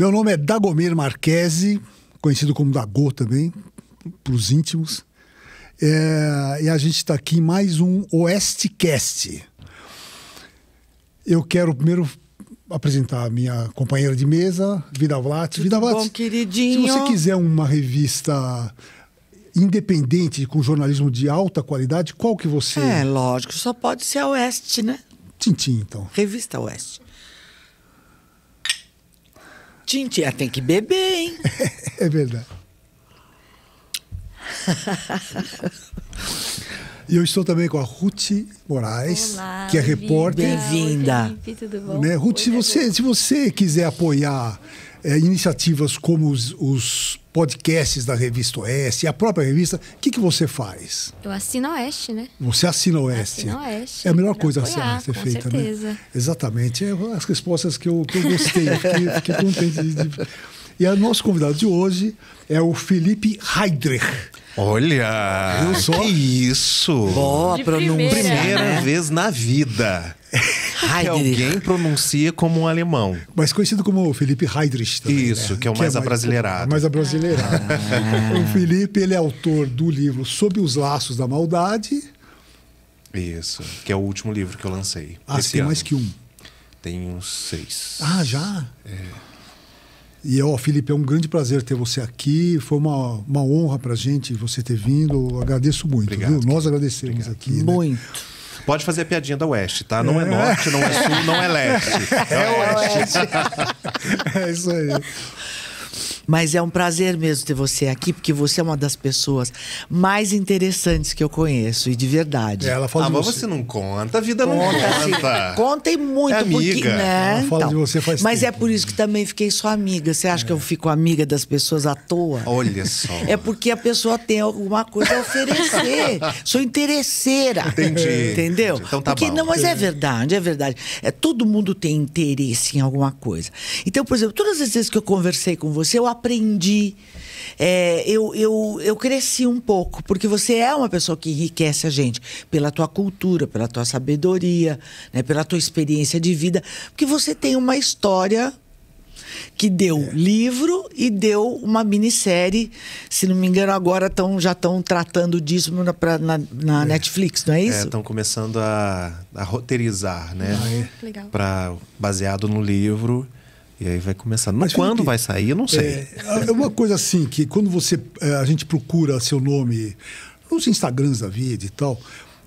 Meu nome é Dagomir Marquesi, conhecido como Dago também, para os íntimos. É, e a gente está aqui em mais um Oestcast. Eu quero primeiro apresentar a minha companheira de mesa, Vida Vlat. Vida Vlat, bom, queridinho? Se você quiser uma revista independente com jornalismo de alta qualidade, qual que você... É, lógico, só pode ser a Oeste, né? Tintim, então. Revista Oeste. Tintia ah, tem que beber, hein? é verdade. E eu estou também com a Ruth Moraes, Olá, que é repórter. Bem-vinda. Né? Ruth, se você, se você quiser apoiar é, iniciativas como os, os, podcasts da Revista Oeste, a própria revista, o que, que você faz? Eu assino a Oeste, né? Você assina a Oeste. Assino a Oeste. É a melhor coisa apoiar, a ser com né? certeza. né? Exatamente. É as respostas que eu, que eu gostei. fiquei, fiquei contente. De... E o nosso convidado de hoje é o Felipe Heidrich. Olha! Que isso! Boa pronúncia. Primeira, primeira né? vez na vida. Heidrich. Que alguém pronuncia como um alemão. Mas conhecido como Felipe Heidrich também, né? Isso, né? que é o é mais é abrasileirado. Mais abrasileirado. Ah. O Felipe, ele é autor do livro Sob os Laços da Maldade. Isso, que é o último livro que eu lancei. Ah, você tem ano. mais que um? Tem uns seis. Ah, já? É. E, ó, Felipe, é um grande prazer ter você aqui. Foi uma, uma honra pra gente você ter vindo. Eu agradeço muito, Obrigado, Nós agradecemos Obrigado. aqui. Né? Muito. Né? Pode fazer a piadinha da Oeste, tá? Não é norte, não é sul, não é leste. É, é oeste. é isso aí. Mas é um prazer mesmo ter você aqui, porque você é uma das pessoas mais interessantes que eu conheço, e de verdade. É, ela fala ah, mas você não conta, a vida não conta. Assim, Contem muito, é amiga. porque. Né? Ela fala então, de você faz Mas é tempo. é por isso que também fiquei sua amiga. Você acha é. que eu fico amiga das pessoas à toa? Olha só. É porque a pessoa tem alguma coisa a oferecer. Sou interesseira. Entendi. Entendeu? Entendi. Então tá porque, bom. Não, mas é verdade, é verdade. É, todo mundo tem interesse em alguma coisa. Então, por exemplo, todas as vezes que eu conversei com você, eu aprendi. É, eu, eu, eu cresci um pouco, porque você é uma pessoa que enriquece a gente pela tua cultura, pela tua sabedoria, né, pela tua experiência de vida, porque você tem uma história que deu é. livro e deu uma minissérie. Se não me engano, agora tão, já estão tratando disso na, pra, na, na é. Netflix, não é, é isso? Estão é, começando a, a, roteirizar, né? Ah, é. Legal. Pra, baseado no livro. E aí vai começar. Mas, quando Felipe, vai sair, eu não sei. É, é, uma coisa assim, que quando você é, a gente procura seu nome nos Instagrams da vida e tal,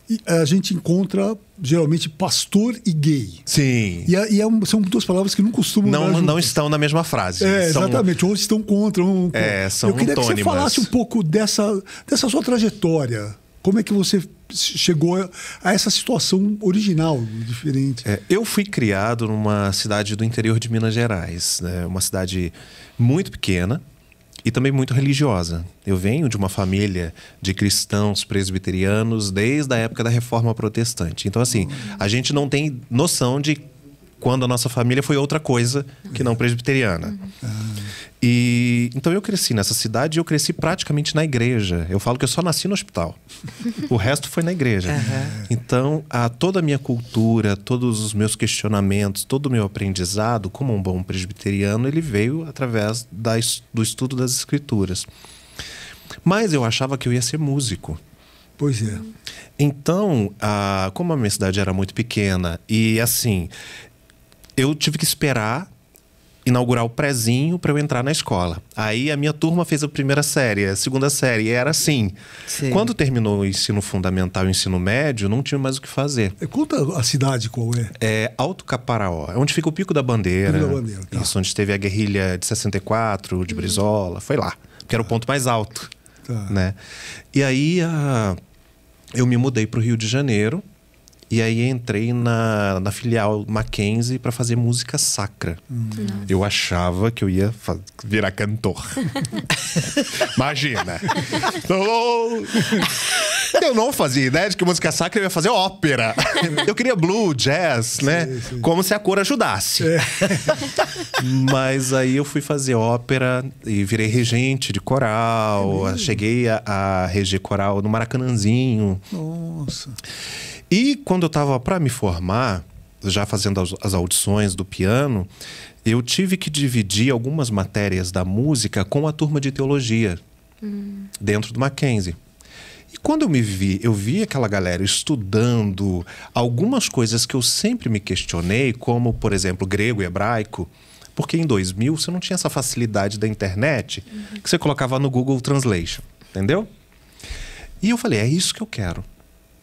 e é, a gente encontra geralmente pastor e gay. Sim. E, e é um, são duas palavras que não costumam não não estão na mesma frase. É, são... exatamente. Ou estão contra um. É, são Eu queria antônimas. que você falasse um pouco dessa dessa sua trajetória. Como é que você chegou a essa situação original, diferente? É, eu fui criado numa cidade do interior de Minas Gerais, né? uma cidade muito pequena e também muito religiosa. Eu venho de uma família de cristãos presbiterianos desde a época da Reforma Protestante. Então, assim, a gente não tem noção de quando a nossa família foi outra coisa que não uhum. presbiteriana. Ah. E então eu cresci nessa cidade e eu cresci praticamente na igreja. Eu falo que eu só nasci no hospital. o resto foi na igreja. Uhum. Então, a, toda a minha cultura, todos os meus questionamentos, todo o meu aprendizado como um bom presbiteriano, ele veio através da, do estudo das escrituras. Mas eu achava que eu ia ser músico. Pois é. Então, a, como a minha cidade era muito pequena e assim, eu tive que esperar inaugurar o prezinho para eu entrar na escola. Aí a minha turma fez a primeira série, a segunda série, e era assim. Sim. Quando terminou o ensino fundamental e o ensino médio, não tinha mais o que fazer. É, conta a cidade qual é. É Alto Caparaó, é onde fica o Pico da Bandeira. Pico da Bandeira, tá. Isso, onde teve a guerrilha de 64, de hum. Brizola, foi lá. Porque era o tá. ponto mais alto, tá. né? E aí a... Ah, eu me mudei para o Rio de Janeiro, e aí entrei na, na filial Mackenzie para fazer música sacra. Hum. Eu achava que eu ia virar cantor. Imagina. eu não fazia ideia de que música sacra eu ia fazer ópera. Eu queria blue, jazz, né? sim. Como se a cor ajudasse. É. Mas aí eu fui fazer ópera e virei regente de coral. É Cheguei a, a reger coral no Maracanãzinho. Nossa. E quando eu estava para me formar, já fazendo as audições do piano, eu tive que dividir algumas matérias da música com a turma de teologia hum. dentro do Mackenzie. E quando eu me vi, eu vi aquela galera estudando algumas coisas que eu sempre me questionei, como, por exemplo, grego e hebraico, porque em 2000 você não tinha essa facilidade da internet uhum. que você colocava no Google Translation, entendeu? E eu falei, é isso que eu quero.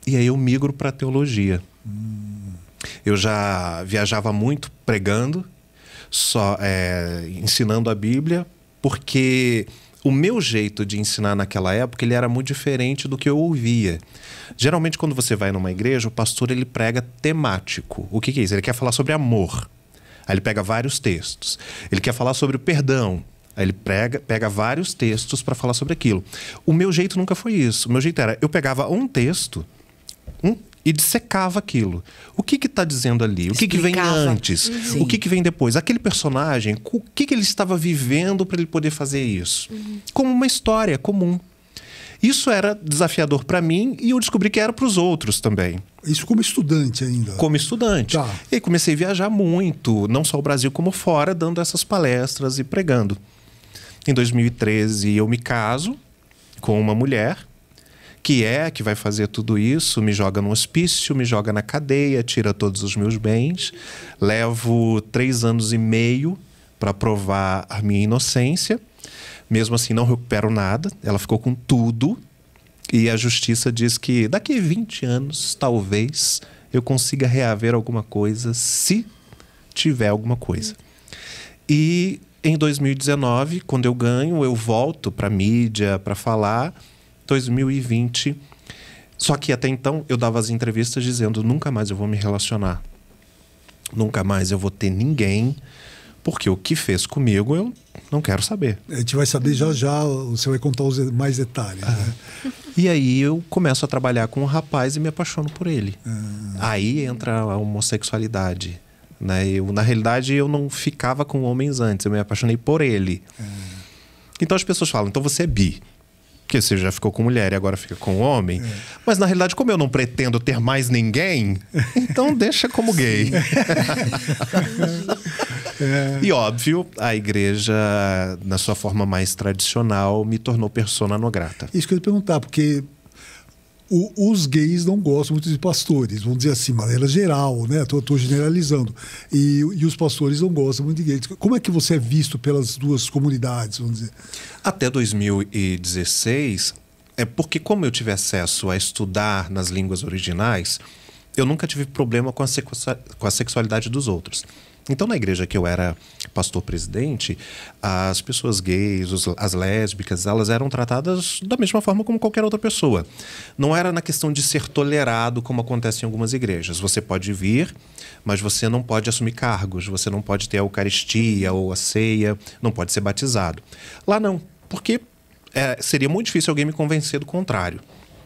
E aí eu migro para teologia. Hum. Eu já viajava muito pregando, só é, ensinando a Bíblia, porque o meu jeito de ensinar naquela época ele era muito diferente do que eu ouvia. Geralmente quando você vai numa igreja, o pastor ele prega temático. O que, que é isso? Ele quer falar sobre amor. Aí ele pega vários textos. Ele quer falar sobre o perdão. Aí ele prega, pega vários textos para falar sobre aquilo. O meu jeito nunca foi isso. O meu jeito era, eu pegava um texto Hum? e dissecava aquilo. O que está dizendo ali? O que, que vem antes? Uhum. O que, que vem depois? Aquele personagem, o que, que ele estava vivendo para ele poder fazer isso? Uhum. Como uma história comum. Isso era desafiador para mim e eu descobri que era para os outros também. Isso como estudante ainda? Como estudante. Tá. E comecei a viajar muito, não só o Brasil como fora, dando essas palestras e pregando. Em 2013 eu me caso com uma mulher que é que vai fazer tudo isso, me joga no hospício, me joga na cadeia, tira todos os meus bens. Levo três anos e meio para provar a minha inocência. Mesmo assim, não recupero nada. Ela ficou com tudo. E a justiça diz que daqui 20 anos, talvez, eu consiga reaver alguma coisa, se tiver alguma coisa. E em 2019, quando eu ganho, eu volto para mídia para falar 2020. Só que até então eu dava as entrevistas dizendo: nunca mais eu vou me relacionar. Nunca mais eu vou ter ninguém. Porque o que fez comigo eu não quero saber. A gente vai saber já já, você vai contar os mais detalhes. Né? Ah. Né? E aí eu começo a trabalhar com um rapaz e me apaixono por ele. Ah. Aí entra a homossexualidade. Né? Eu, na realidade, eu não ficava com homens antes, eu me apaixonei por ele. Ah. Então as pessoas falam, então você é bi. Porque você já ficou com mulher e agora fica com homem. É. Mas na realidade, como eu não pretendo ter mais ninguém, então deixa como gay. é. E óbvio, a igreja, na sua forma mais tradicional, me tornou persona non grata. Isso que eu ia perguntar, porque o, os gays não gostam muito de pastores, vamos dizer assim, de maneira geral, né? Estou generalizando. E, e, os pastores não gostam muito de gays. Como é que você é visto pelas duas comunidades, vamos dizer? Até 2016, é porque como eu tive acesso a estudar nas línguas originais, eu nunca tive problema com a, com a sexualidade dos outros. Então, na igreja que eu era pastor presidente, as pessoas gays, os, as lésbicas, elas eram tratadas da mesma forma como qualquer outra pessoa. Não era na questão de ser tolerado, como acontece em algumas igrejas. Você pode vir, mas você não pode assumir cargos, você não pode ter a Eucaristia ou a ceia, não pode ser batizado. Lá não, porque é, seria muito difícil alguém me convencer do contrário.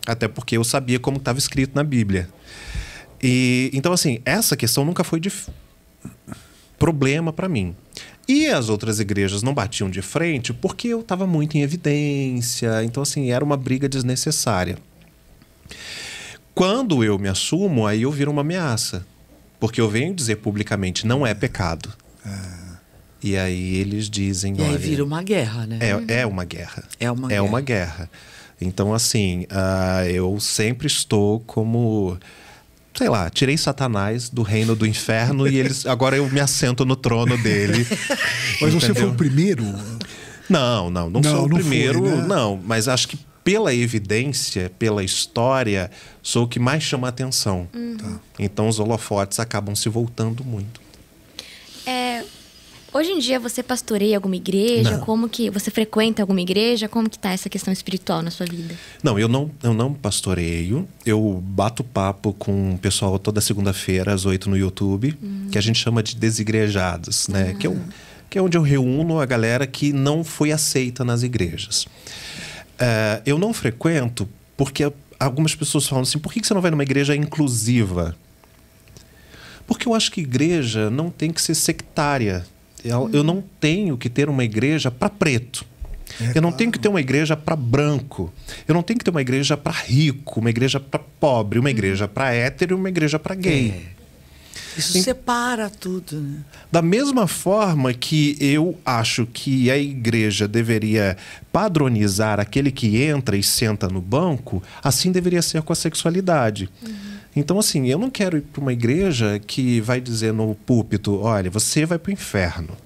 Até porque eu sabia como estava escrito na Bíblia. E, então, assim, essa questão nunca foi difícil problema para mim. E as outras igrejas não batiam de frente porque eu estava muito em evidência, então assim, era uma briga desnecessária. Quando eu me assumo, aí eu viro uma ameaça. Porque eu venho dizer publicamente, não é pecado. Ah. E aí eles dizem. E aí vira uma guerra, né? É, é uma guerra. É uma é guerra. uma guerra. Então, assim, uh, eu sempre estou como sei lá, tirei Satanás do reino do inferno e eles agora eu me assento no trono dele. Mas entendeu? você foi o primeiro? Não, não, não, não sou o não primeiro, né? não, mas acho que pela evidência, pela história, sou o que mais chama atenção. Uhum. Tá. Então os holofotes acabam se voltando muito. É, Hoje em dia você pastoreia alguma igreja? Não. Como que você frequenta alguma igreja? Como que está essa questão espiritual na sua vida? Não, eu não, eu não pastoreio. Eu bato papo com o pessoal toda segunda-feira às oito no YouTube, hum. que a gente chama de desigrejados, né? Ah. Que, eu, é que é onde eu reúno a galera que não foi aceita nas igrejas. Eh, eu não frequento porque algumas pessoas falam assim: por que você não vai numa igreja inclusiva? Porque eu acho que igreja não tem que ser sectária. Eu não uhum. tenho que ter uma igreja para preto. É, eu não claro. tenho que ter uma igreja para branco. Eu não tenho que ter uma igreja para rico, uma igreja para pobre, uma uhum. igreja para hétero e uma igreja para gay. É. Isso e... separa tudo. Né? Da mesma forma que eu acho que a igreja deveria padronizar aquele que entra e senta no banco, assim deveria ser com a sexualidade. Uhum. Então, assim, eu não quero ir para uma igreja que vai dizer no púlpito: olha, você vai para o inferno.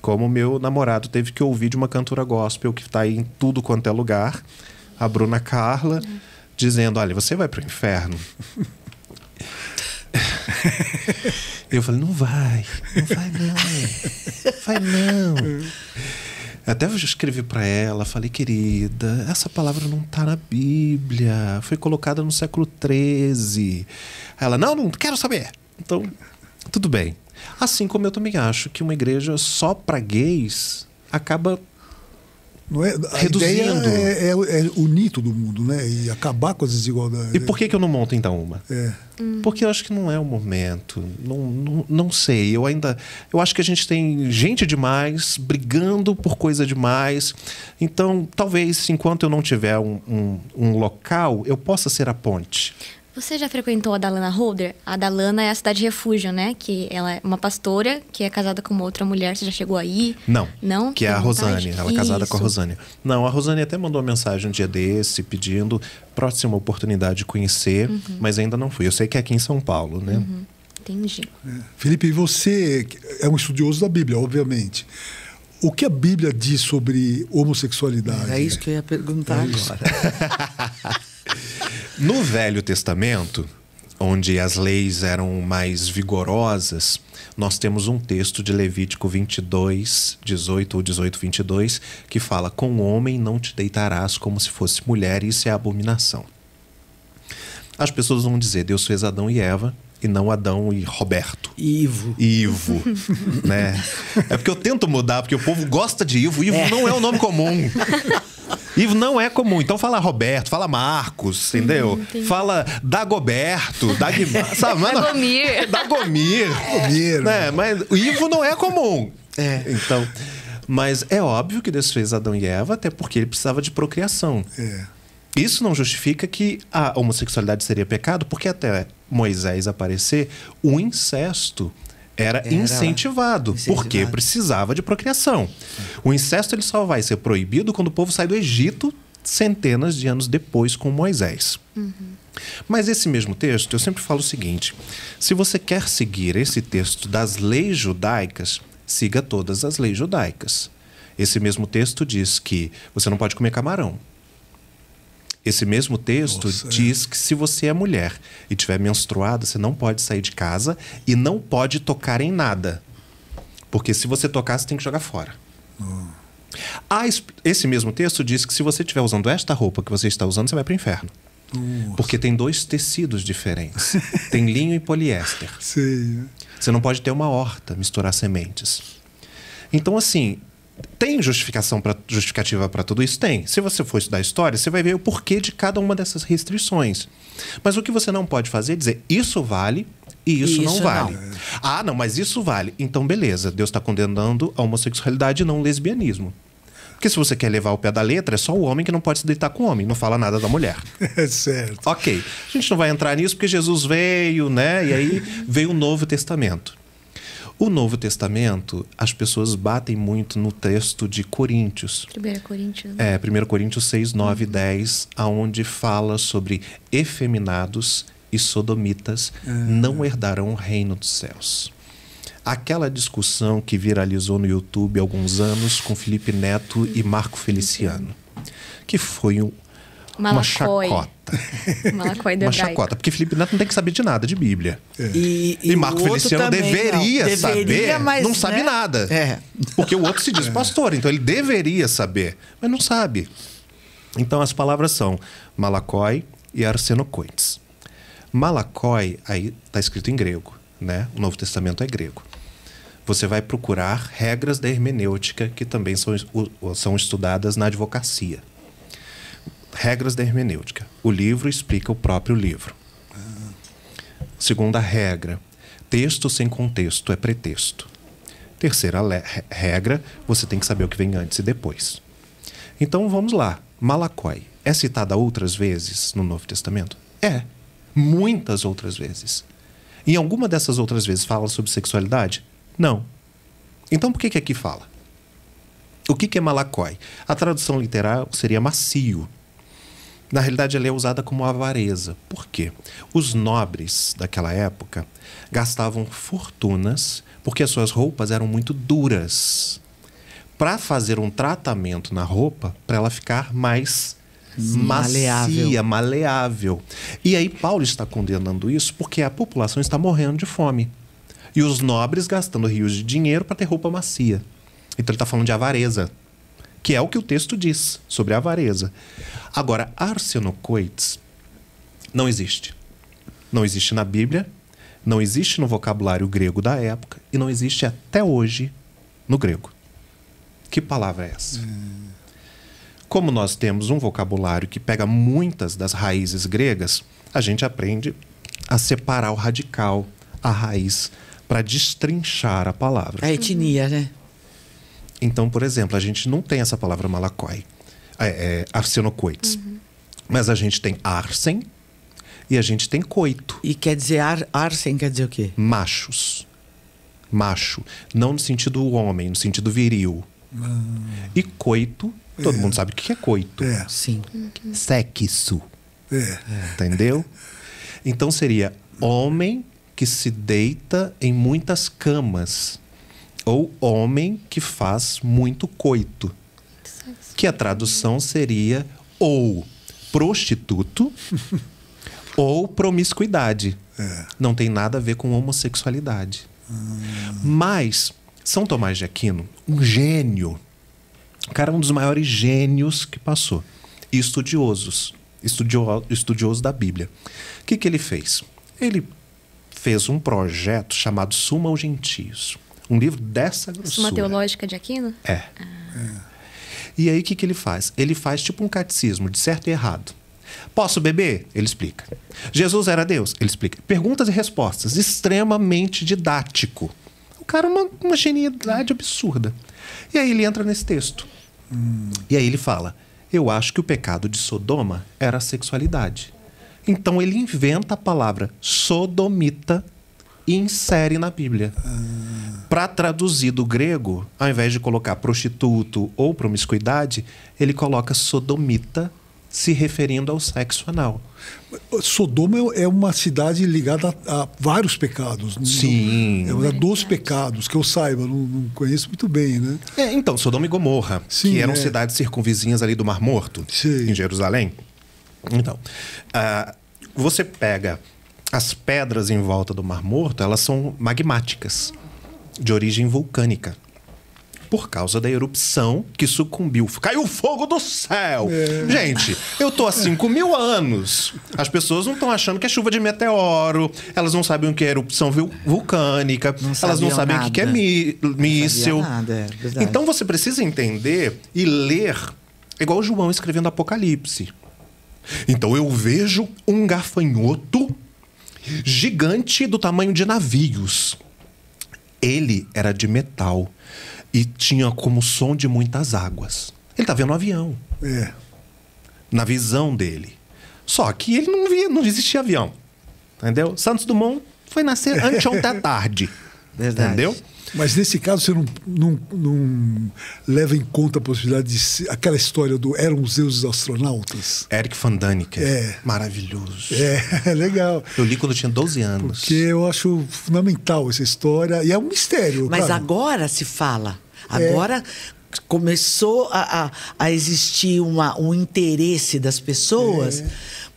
Como meu namorado teve que ouvir de uma cantora gospel que está aí em tudo quanto é lugar, a Bruna Carla, dizendo: olha, você vai para o inferno. eu falei: não vai, não vai não, vai não. Até eu escrevi para ela, falei, querida, essa palavra não tá na Bíblia. Foi colocada no século XIII. Ela, não, não quero saber. Então, tudo bem. Assim como eu também acho que uma igreja só para gays acaba não é? A Reduzindo. É, é, é, unir todo mundo, né? E acabar com as desigualdades. E por que, que eu não monto então uma? É. Hum. Porque eu acho que não é o momento. Não, não, não, sei. Eu ainda. Eu acho que a gente tem gente demais, brigando por coisa demais. Então, talvez, enquanto eu não tiver um, um, um local, eu possa ser a ponte. Você já frequentou a Dalana Holder? A Dalana é a cidade refúgio, né? Que ela é uma pastora que é casada com uma outra mulher. Você já chegou aí? Não. Não? Que é a Rosane. Ela é casada com a Rosane. Não, a Rosane até mandou uma mensagem um dia desse pedindo próxima oportunidade de conhecer, uhum. mas ainda não fui. Eu sei que é aqui em São Paulo, né? Uhum. Entendi. É. Felipe, você é um estudioso da Bíblia, obviamente. O que a Bíblia diz sobre homossexualidade? É isso que eu ia perguntar é agora. No Velho Testamento, onde as leis eram mais vigorosas, nós temos um texto de Levítico 22, 18 ou 18, 22, que fala: Com o homem não te deitarás como se fosse mulher, isso é abominação. As pessoas vão dizer: Deus fez Adão e Eva. E não Adão e Roberto. Ivo. Ivo. né? É porque eu tento mudar, porque o povo gosta de Ivo. Ivo é. não é um nome comum. E não é comum. Então fala Roberto, fala Marcos, entendeu? Hum, fala Dagoberto, Dag... sabe, Dagomir. Dagomir. Dagomir. Né? Mas Ivo não é comum. É. Então, mas é óbvio que Deus fez Adão e Eva até porque ele precisava de procriação. É. Isso não justifica que a homossexualidade seria pecado, porque até Moisés aparecer, o incesto era, incentivado, incentivado, porque precisava de procriação. O incesto ele só vai ser proibido quando o povo sai do Egito centenas de anos depois com Moisés. Uhum. Mas esse mesmo texto, eu sempre falo o seguinte: se você quer seguir esse texto das leis judaicas, siga todas as leis judaicas. Esse mesmo texto diz que você não pode comer camarão. Esse mesmo texto Nossa, é. diz que se você é mulher e tiver menstruado, você não pode sair de casa e não pode tocar em nada. Porque se você tocar, você tem que jogar fora. Ah, ah esse mesmo texto diz que se você estiver usando esta roupa que você está usando, você vai para o inferno. Nossa. Porque tem dois tecidos diferentes. tem linho e poliéster. Sim. Você não pode ter uma horta, misturar sementes. Então, assim, tem justificação justificativa para tudo isso? Tem. Se você for estudar história, você vai ver o porquê de cada uma dessas restrições. Mas o que você não pode fazer é dizer isso vale e isso, isso não vale. Não. Ah, não, mas isso vale. Então, beleza, Deus está condenando a homossexualidade e não o lesbianismo. Porque se você quer levar o pé da letra, é só o homem que não pode se deitar com o homem, não fala nada da mulher. É certo. Ok. A gente não vai entrar nisso porque Jesus veio, né? E aí veio o Novo Testamento. O Novo Testamento, as pessoas batem muito no texto de Coríntios. 1 Coríntios. Né? É, 1 Coríntios 6, 9 e 10, aonde fala sobre efeminados e sodomitas ah. não herdarão o reino dos céus. Aquela discussão que viralizou no YouTube há alguns anos com Felipe Neto e Marco Feliciano, uhum. que foi um Malacói. Uma chacota. Uma chacota. Porque Felipe Neto não tem que saber de nada de Bíblia. É. E, e, e, Marco Feliciano deveria, saber, mas, não sabe né? nada. É. Porque o outro se diz é. pastor, então ele deveria saber, mas não sabe. Então as palavras são Malacói e Arsenocoites. Malacói, aí está escrito em grego, né? O Novo Testamento é grego. Você vai procurar regras da hermenêutica que também são, são estudadas na advocacia. Regras da hermenêutica. O livro explica o próprio livro. Segunda regra: texto sem contexto é pretexto. Terceira regra: você tem que saber o que vem antes e depois. Então vamos lá. Malacói é citada outras vezes no Novo Testamento? É. Muitas outras vezes. Em alguma dessas outras vezes fala sobre sexualidade? Não. Então por que, que aqui fala? O que, que é malacói? A tradução literal seria macio na realidade, ela é usada como avareza. Por quê? Os nobres daquela época gastavam fortunas porque as suas roupas eram muito duras. Para fazer um tratamento na roupa, para ela ficar mais maleável. macia, maleável. E aí Paulo está condenando isso porque a população está morrendo de fome. E os nobres gastando rios de dinheiro para ter roupa macia. Então ele está falando de avareza que é o que o texto diz sobre a avareza. Agora, arsenocoites não existe. Não existe na Bíblia, não existe no vocabulário grego da época e não existe até hoje no grego. Que palavra é essa? Hum. Como nós temos um vocabulário que pega muitas das raízes gregas, a gente aprende a separar o radical, a raiz, para destrinchar a palavra. A etnia, né? Então, por exemplo, a gente não tem essa palavra malacói, é, é, arsenocoites. Uhum. Mas a gente tem arsen e a gente tem coito. E quer dizer ar, arsen quer dizer o quê? Machos. Macho. Não no sentido homem, no sentido viril. Ah. E coito, todo é. mundo sabe o que é coito. É. Sim. Uhum. Sexo. É. Entendeu? Então seria homem que se deita em muitas camas ou homem que faz muito coito. Que a tradução seria ou prostituto ou promiscuidade. É. Não tem nada a ver com homossexualidade. Hum. Mas São Tomás de Aquino, um gênio, o cara é um dos maiores gênios que passou, e estudiosos, estudio, estudioso da Bíblia. O que, que ele fez? Ele fez um projeto chamado Suma aos Gentios um livro dessa é grossura. Uma teológica de Aquino? É. Ah. é. E aí o que, que ele faz? Ele faz tipo um catecismo de certo e errado. Posso beber? Ele explica. Jesus era Deus? Ele explica. Perguntas e respostas. Extremamente didático. O cara é uma, uma genialidade absurda. E aí ele entra nesse texto. Hum. E aí ele fala: Eu acho que o pecado de Sodoma era a sexualidade. Então ele inventa a palavra sodomita e insere na Bíblia. Para traduzir do grego, ao invés de colocar prostituto ou promiscuidade, ele coloca sodomita, se referindo ao sexo anal. Sodoma é, é uma cidade ligada a, a vários pecados. Sim. é uma dos pecados, que eu saiba, não, não conheço muito bem, né? É, então, Sodoma e Gomorra, Sim, que eram é. cidades circunvizinhas ali do Mar Morto, Sim. em Jerusalém. Então, uh, você pega as pedras em volta do Mar Morto elas são magmáticas, de origem vulcânica. Por causa da erupção que sucumbiu. Caiu fogo do céu! É. Gente, eu tô há 5 mil anos. As pessoas não estão achando que é chuva de meteoro, elas não sabem o que é erupção vulcânica, não elas não sabem nada. o que é mí míssil. Nada, é então você precisa entender e ler, igual João escrevendo Apocalipse. Então eu vejo um gafanhoto gigante do tamanho de navios. Ele era de metal e tinha como som de muitas águas. Ele tá vendo um avião. É. Na visão dele. Só que ele não via, não existia avião. Entendeu? Santos Dumont foi nascer anteontem à tarde. Verdade. Entendeu? Mas nesse caso você não, não, não leva em conta a possibilidade de ser, aquela história do eram os deuses astronautas? Eric Van Daniken. É. Maravilhoso. É, legal. Eu li quando eu tinha 12 anos. Porque eu acho fundamental essa história e é um mistério. Mas claro. agora se fala. É. Agora, é começou a, a, a, existir uma, um interesse das pessoas é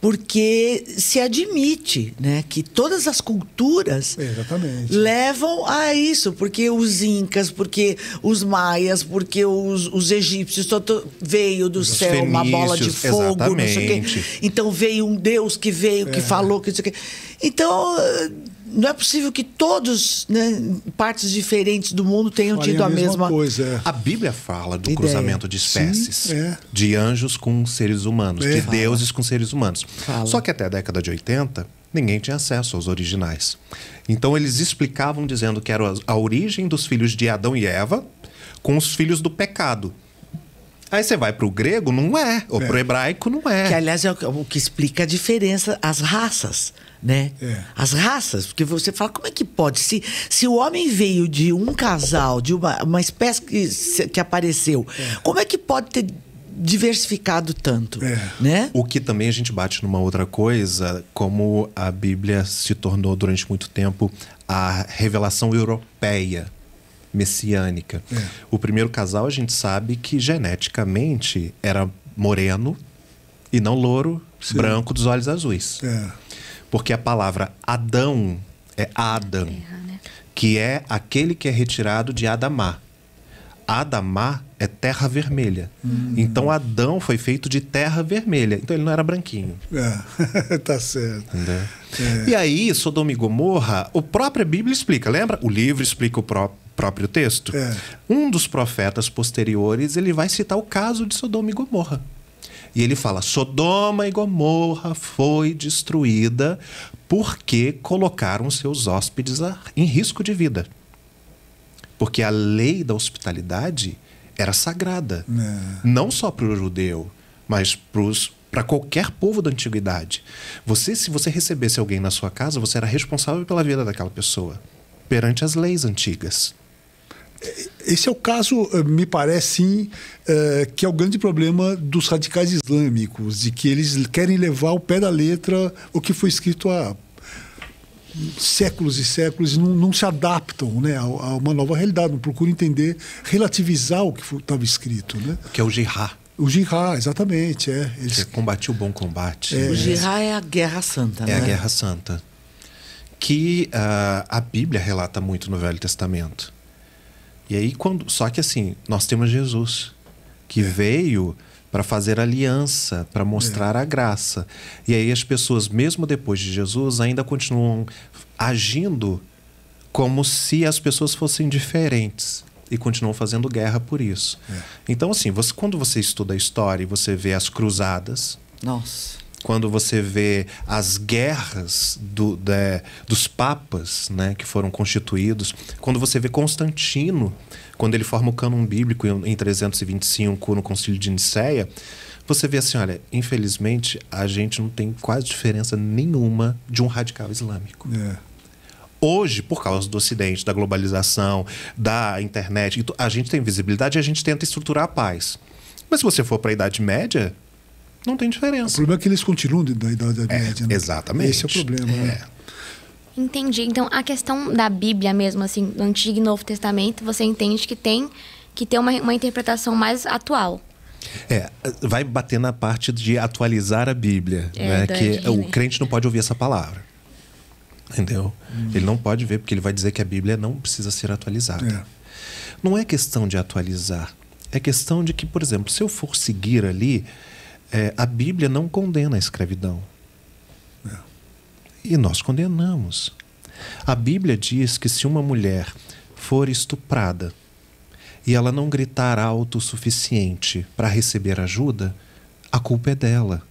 porque se admite né, que todas as culturas Exatamente. levam a isso, porque os incas, porque os maias, porque os, os egípcios, todo, veio do os céu fenícios, uma bola de fogo, não sei o quê. Então veio um Deus que veio, que é. falou, que não sei o quê. Então não é possível que todos, né, partes diferentes do mundo tenham tido a, a mesma, mesma, coisa. É. A Bíblia fala do Ideia. cruzamento de espécies, Sim, é. de anjos com seres humanos, é. de fala. deuses com seres humanos. Fala. Só que até a década de 80, ninguém tinha acesso aos originais. Então eles explicavam dizendo que era a origem dos filhos de Adão e Eva com os filhos do pecado. Aí você vai para o grego, não é. Ou é. para o hebraico, não é. Que, aliás, é o que explica a diferença, as raças né? É. As raças, porque você fala, como é que pode? Se, se o homem veio de um casal, de uma, uma espécie que, que apareceu, é. como é que pode ter diversificado tanto, é. né? O que também a gente bate numa outra coisa, como a Bíblia se tornou durante muito tempo a revelação europeia messiânica. É. O primeiro casal a gente sabe que geneticamente era moreno e não louro, Sim. branco dos olhos azuis. É. Porque a palavra Adão é Adam, é, né? que é aquele que é retirado de Adamá. Adamá é terra vermelha. Hum. Então Adão foi feito de terra vermelha. Então ele não era branquinho. É, tá certo. É. E aí, Sodoma e Gomorra, o própria Bíblia explica, lembra? O livro explica o próprio texto. É. Um dos profetas posteriores, ele vai citar o caso de Sodoma e Gomorra. E ele fala: Sodoma e Gomorra foi destruída porque colocaram seus hóspedes em risco de vida. Porque a lei da hospitalidade era sagrada. É. Não só para o judeu, mas para qualquer povo da antiguidade. Você, se você recebesse alguém na sua casa, você era responsável pela vida daquela pessoa, perante as leis antigas. Esse é o caso, eh, me parece, sim, eh, que é o grande problema dos radicais islâmicos, de que eles querem levar ao pé da letra o que foi escrito há séculos e séculos e não, não se adaptam né, a, a, uma nova realidade, não procuram entender, relativizar o que estava escrito. Né? Que é o jihad. O jihad, exatamente. É. Eles... Que é combater o bom combate. É. O jihad é a guerra santa. É né? a guerra santa. Que uh, a Bíblia relata muito no Velho Testamento e aí quando, só que assim, nós temos Jesus que veio para fazer aliança, para mostrar é. a graça. E aí as pessoas, mesmo depois de Jesus, ainda continuam agindo como se as pessoas fossem diferentes e continuam fazendo guerra por isso. É. Então, assim, você, quando você estuda a história e você vê as cruzadas. Nossa quando você vê as guerras do, dos papas né, que foram constituídos, quando você vê Constantino, quando ele forma o cânon bíblico em 325 no concílio de Nicéia, você vê assim, olha, infelizmente a gente não tem quase diferença nenhuma de um radical islâmico. É. Hoje, por causa do Ocidente, da globalização, da internet, a gente tem visibilidade e a gente tenta estruturar a paz. Mas se você for para a Idade Média, não tem diferença. O problema é que eles continuam da Idade é, Média. Né? Exatamente. Esse é o problema. É. Né? Entendi. Então, a questão da Bíblia mesmo, assim, do Antigo e Novo Testamento, você entende que tem que ter uma, uma interpretação mais atual. É, vai bater na parte de atualizar a Bíblia, é, né? Que o crente não pode ouvir essa palavra. Entendeu? Hum. Ele não pode ver, porque ele vai dizer que a Bíblia não precisa ser atualizada. É. Não é questão de atualizar. É questão de que, por exemplo, se eu for seguir ali é, a Bíblia não condena a escravidão. É. E nós condenamos. A Bíblia diz que se uma mulher for estuprada e ela não gritar alto o suficiente para receber ajuda, a culpa é dela.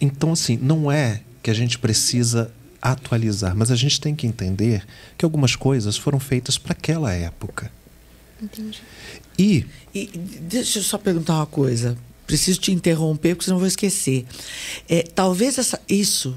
Então, assim, não é que a gente precisa atualizar, mas a gente tem que entender que algumas coisas foram feitas para aquela época. Entendi. E, e deixa eu só perguntar uma coisa. Preciso te interromper, porque senão eu vou esquecer. É, talvez essa, isso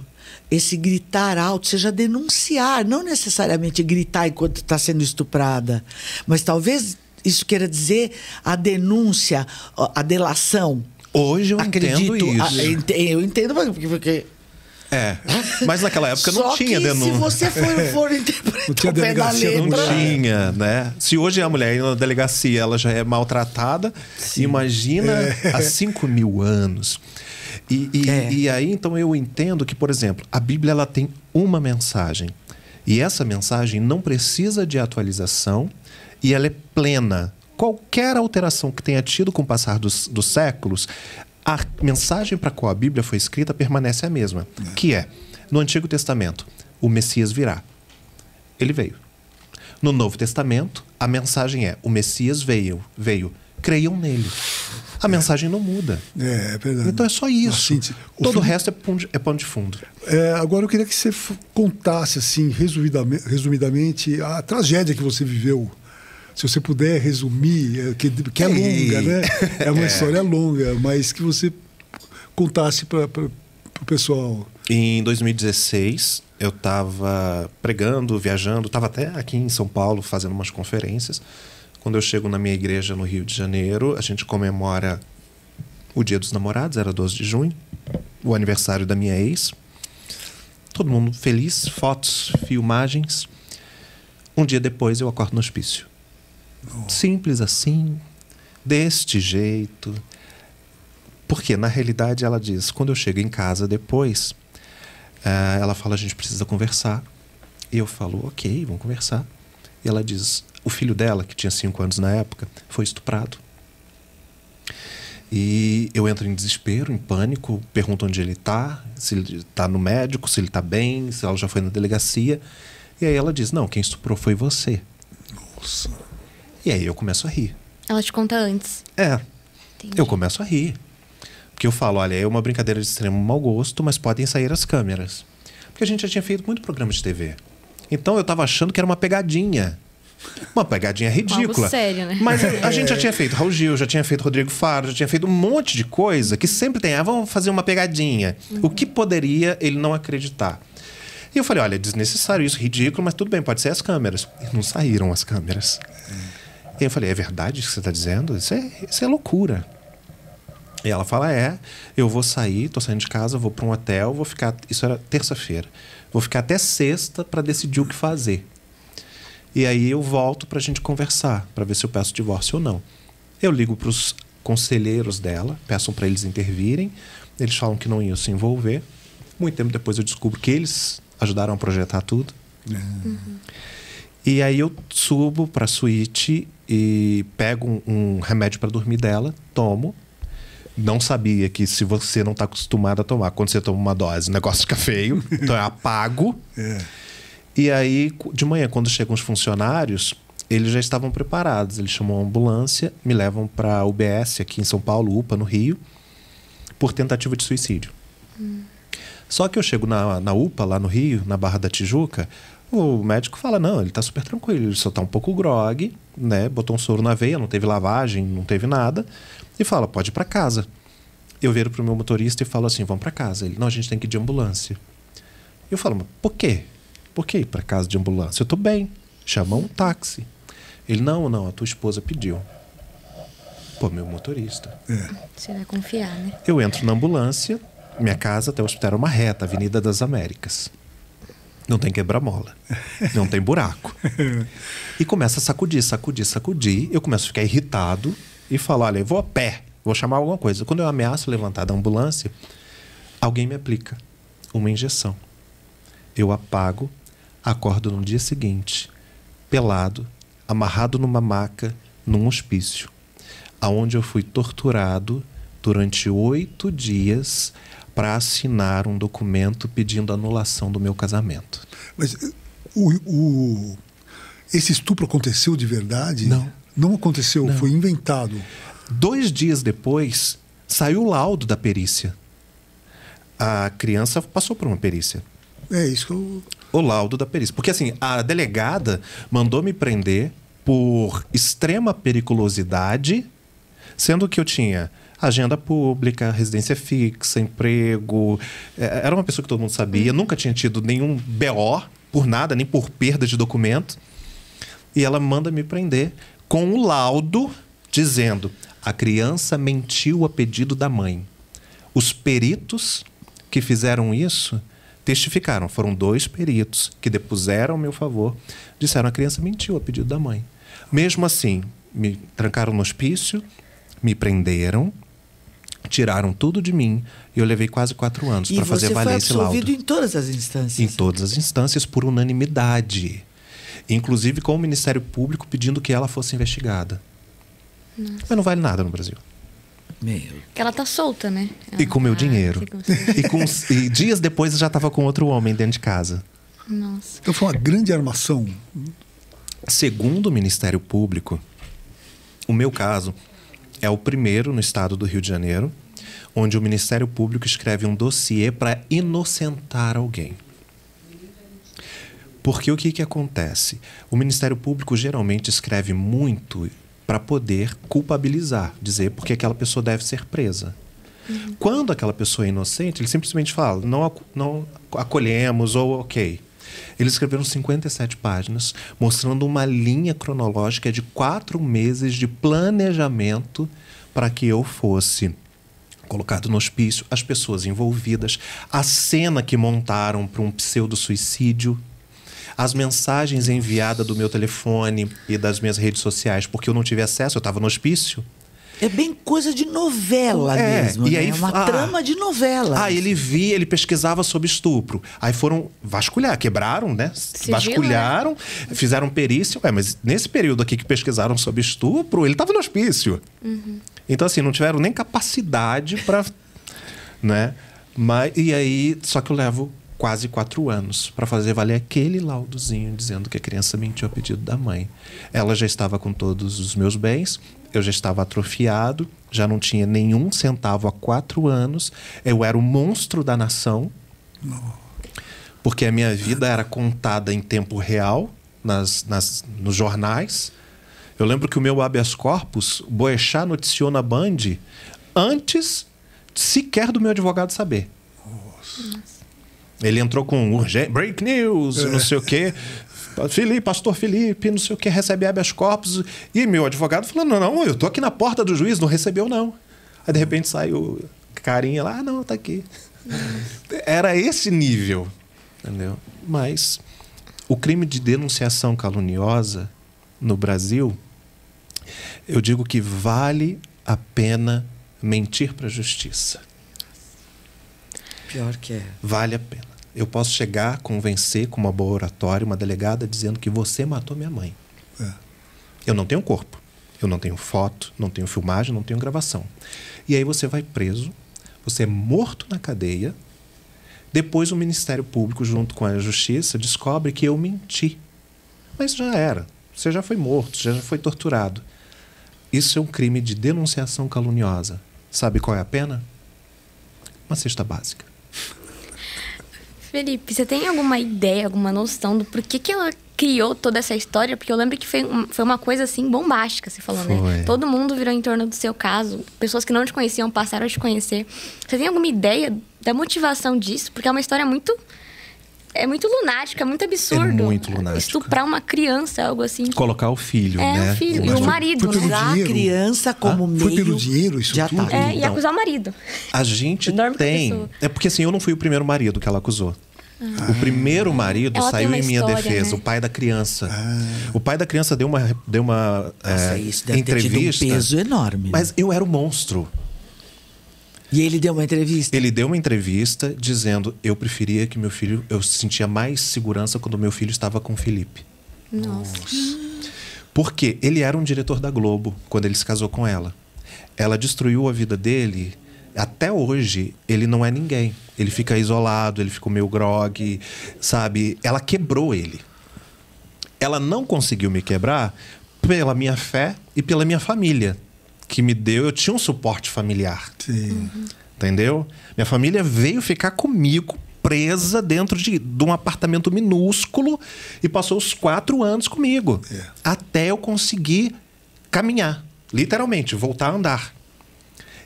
esse gritar alto seja denunciar, não necessariamente gritar enquanto está sendo estuprada, mas talvez isso queira dizer a denúncia, a delação. Hoje eu Acredito, entendo isso. A, eu entendo porque, porque é. Mas naquela época não tinha denúncia. Se você for, for interpretar não tinha delegacia, não tinha, né? Se hoje é a mulher na delegacia ela já é maltratada, Sim. imagina é. há 5 mil anos. E, e, é. e aí, então, eu entendo que, por exemplo, a Bíblia ela tem uma mensagem. E essa mensagem não precisa de atualização e ela é plena qualquer alteração que tenha tido com o passar dos, dos séculos, a mensagem para qual a Bíblia foi escrita permanece a mesma, é. que é no Antigo Testamento o Messias virá, ele veio. No Novo Testamento a mensagem é o Messias veio, veio, creiam nele. A é. mensagem não muda. É, é verdade. Então é só isso. Assim, o Todo filme... o resto é pão de, é pão de fundo. É, agora eu queria que você contasse, assim, resumidamente, resumidamente, a tragédia que você viveu se você puder resumir, é, que, que é longa, né? É uma é. história longa, mas que você contasse para o pessoal. Em 2016, eu estava pregando, viajando, estava até aqui em São Paulo fazendo umas conferências. Quando eu chego na minha igreja no Rio de Janeiro, a gente comemora o Dia dos Namorados, era 12 de junho, o aniversário da minha ex. Todo mundo feliz, fotos, filmagens. Um dia depois eu acordo no hospício. Simples assim, deste jeito. Porque, na realidade, ela diz: quando eu chego em casa depois, eh, ela fala: a gente precisa conversar. E eu falo: ok, vamos conversar. E ela diz: o filho dela, que tinha cinco anos na época, foi estuprado. E eu entro em desespero, em pânico, pergunto onde ele está, se ele está no médico, se ele está bem, se ela já foi na delegacia. E aí ela diz: Não, quem estuprou foi você. Nossa. E aí eu começo a rir. Ela te conta antes? É. Entendi. Eu começo a rir. Porque eu falo, olha, é uma brincadeira de extremo mau gosto, mas podem sair as câmeras. Porque a gente já tinha feito muito programa de TV. Então eu tava achando que era uma pegadinha. Uma pegadinha ridícula. Algo sério, né? Mas a, gente já é. tinha feito Raul Gil, já tinha feito Rodrigo Faro, já tinha feito um monte de coisa que sempre tem, ah, vamos fazer uma pegadinha. Uhum. O que poderia ele não acreditar? E eu falei, olha, é desnecessário isso, ridículo, mas tudo bem, pode ser as câmeras. E não saíram as câmeras. Uhum. E eu falei: É verdade isso que você está dizendo? Isso é, isso é loucura. E ela fala: É, eu vou sair, tô saindo de casa, vou para um hotel, vou ficar. Isso era terça-feira. Vou ficar até sexta para decidir o que fazer. E aí eu volto para a gente conversar, para ver se eu peço divórcio ou não. Eu ligo para os conselheiros dela, peço para eles intervirem. Eles falam que não iam se envolver. Muito tempo depois eu descubro que eles ajudaram a projetar tudo. É. Uhum. E aí eu subo para a suíte e pego um, um remédio para dormir dela, tomo. Não sabia que se você não está acostumado a tomar, quando você toma uma dose, o negócio fica feio. então eu apago. É. E aí, de manhã, quando chegam os funcionários, eles já estavam preparados. Eles chamam a ambulância, me levam para UBS aqui em São Paulo, UPA, no Rio, por tentativa de suicídio. Hum. Só que eu chego na, na UPA, lá no Rio, na Barra da Tijuca, o médico fala: não, ele está super tranquilo, ele só está um pouco grog, né? Botou um soro na veia, não teve lavagem, não teve nada. E fala: pode ir para casa. Eu viro pro meu motorista e falo assim: vamos para casa. Ele: não, a gente tem que ir de ambulância. Eu falo: mas por quê? Por que ir para casa de ambulância? Eu tô bem. Chamou um táxi. Ele: não, não, a tua esposa pediu. Pô, meu motorista. É. Você vai confiar, né? Eu entro na ambulância, minha casa até o hospital é uma reta, Avenida das Américas não tem quebra-mola, não tem buraco. E começa a sacudir, sacudir, sacudir. Eu começo a ficar irritado e falo, olha, eu vou a pé, vou chamar alguma coisa. Quando eu ameaço levantar da ambulância, alguém me aplica uma injeção. Eu apago, acordo no dia seguinte, pelado, amarrado numa maca, num hospício, aonde eu fui torturado durante oito dias para assinar um documento pedindo anulação do meu casamento. Mas eh, o, o esse estupro aconteceu de verdade? Não. Não aconteceu, Não. foi inventado. Dois dias depois, saiu o laudo da perícia. A criança passou por uma perícia. É isso que eu... O laudo da perícia. Porque assim, a delegada mandou me prender por extrema periculosidade, sendo que eu tinha agenda pública, residência fixa, emprego. É, era uma pessoa que todo mundo sabia, uhum. nunca tinha tido nenhum BO por nada, nem por perda de documento. E ela manda me prender com o um laudo dizendo: a criança mentiu a pedido da mãe. Os peritos que fizeram isso testificaram. Foram dois peritos que depuseram ao meu favor, disseram a criança mentiu a pedido da mãe. Mesmo assim, me trancaram no hospício, me prenderam, Tiraram tudo de mim e eu levei quase quatro anos para fazer valer esse laudo. E você foi em todas as instâncias? Em todas as instâncias, por unanimidade. Inclusive com o Ministério Público pedindo que ela fosse investigada. Nossa. Mas não vale nada no Brasil. Meu. Que ela tá solta, né? Ela e com tá... meu dinheiro. E, com, e dias depois eu já estava com outro homem dentro de casa. Nossa. Então foi uma grande armação. Segundo o Ministério Público, o meu caso é o primeiro no estado do Rio de Janeiro, onde o Ministério Público escreve um dossiê para inocentar alguém. Porque o que, que acontece? O Ministério Público geralmente escreve muito para poder culpabilizar, dizer porque aquela pessoa deve ser presa. Uhum. Quando aquela pessoa é inocente, ele simplesmente fala: não, não acolhemos ou ok. Eles escreveram 57 páginas, mostrando uma linha cronológica de quatro meses de planejamento para que eu fosse colocado no hospício, as pessoas envolvidas, a cena que montaram para um pseudo-suicídio, as mensagens enviadas do meu telefone e das minhas redes sociais, porque eu não tive acesso, eu estava no hospício. É bem coisa de novela é, mesmo. E né? aí, é uma ah, trama de novela. Ah, ele via, ele pesquisava sobre estupro. Aí foram vasculhar, quebraram, né? Sigilo, né? vasculharam, né? fizeram perícia. Ué, mas nesse período aqui que pesquisaram sobre estupro, ele estava no hospício. Uhum. Então, assim, não tiveram nem capacidade para. né? Mas, e aí, só que eu levo quase quatro anos para fazer valer aquele laudozinho dizendo que a criança mentiu a pedido da mãe. Ela já estava com todos os meus bens, eu já estava atrofiado, já não tinha nenhum centavo há quatro anos, eu era o monstro da nação, porque a minha vida era contada em tempo real nas, nas, nos jornais. Eu lembro que o meu habeas corpus, o Boechat noticiou na Band antes sequer do meu advogado saber. Nossa. Ele entrou com urgência, break news, é. não sei o quê. Felipe, pastor Felipe, não sei o que, recebe habeas corpus. E meu advogado falando, não, não, eu tô aqui na porta do juiz, não recebeu não. Aí de repente sai o carinha lá, ah, não, tá aqui. Era esse nível, entendeu? Mas o crime de denunciação caluniosa no Brasil, eu digo que vale a pena mentir para a justiça. Pior que é. Vale a pena eu posso chegar, convencer com uma boa oratória, uma delegada, dizendo que você matou minha mãe. É. Eu não tenho corpo, eu não tenho foto, não tenho filmagem, não tenho gravação. E aí você vai preso, você é morto na cadeia. Depois o Ministério Público, junto com a Justiça, descobre que eu menti. Mas já era. Você já foi morto, já foi torturado. Isso é um crime de denunciação caluniosa. Sabe qual é a pena? Uma cesta básica. Felipe, você tem alguma ideia, alguma noção do porquê que ela criou toda essa história? Porque eu lembro que foi, foi uma coisa assim bombástica, você falou, né? foi. né? Todo mundo virou em torno do seu caso. Pessoas que não te conheciam passaram a te conhecer. Você tem alguma ideia da motivação disso? Porque é uma história muito é muito lunático, é muito absurdo. É muito lunático. Estuprar uma criança, é algo assim. Colocar o filho, é, né? O filho. E o marido. Foi, né? Usar dinheiro. a criança como ah, meio... Foi pelo dinheiro isso tudo? É, então, e acusar o marido. A gente tem... É porque assim, eu não fui o primeiro marido que ela acusou. Ah. O primeiro marido ela saiu em minha defesa, né? o pai da criança. Ah. O pai da criança deu uma, deu uma Nossa, é, isso deve entrevista. Ter tido um peso enorme. Mas né? eu era o um monstro. E ele deu uma entrevista? Ele deu uma entrevista dizendo: Eu preferia que meu filho. Eu sentia mais segurança quando meu filho estava com o Felipe. Nossa. Porque ele era um diretor da Globo quando ele se casou com ela. Ela destruiu a vida dele. Até hoje, ele não é ninguém. Ele fica isolado, ele fica meio grog, sabe? Ela quebrou ele. Ela não conseguiu me quebrar pela minha fé e pela minha família que me deu, eu tinha um suporte familiar. Sim. Uhum. Entendeu? Minha família veio ficar comigo presa dentro de, de, um apartamento minúsculo e passou os quatro anos comigo. É. Até eu conseguir caminhar, literalmente, voltar a andar.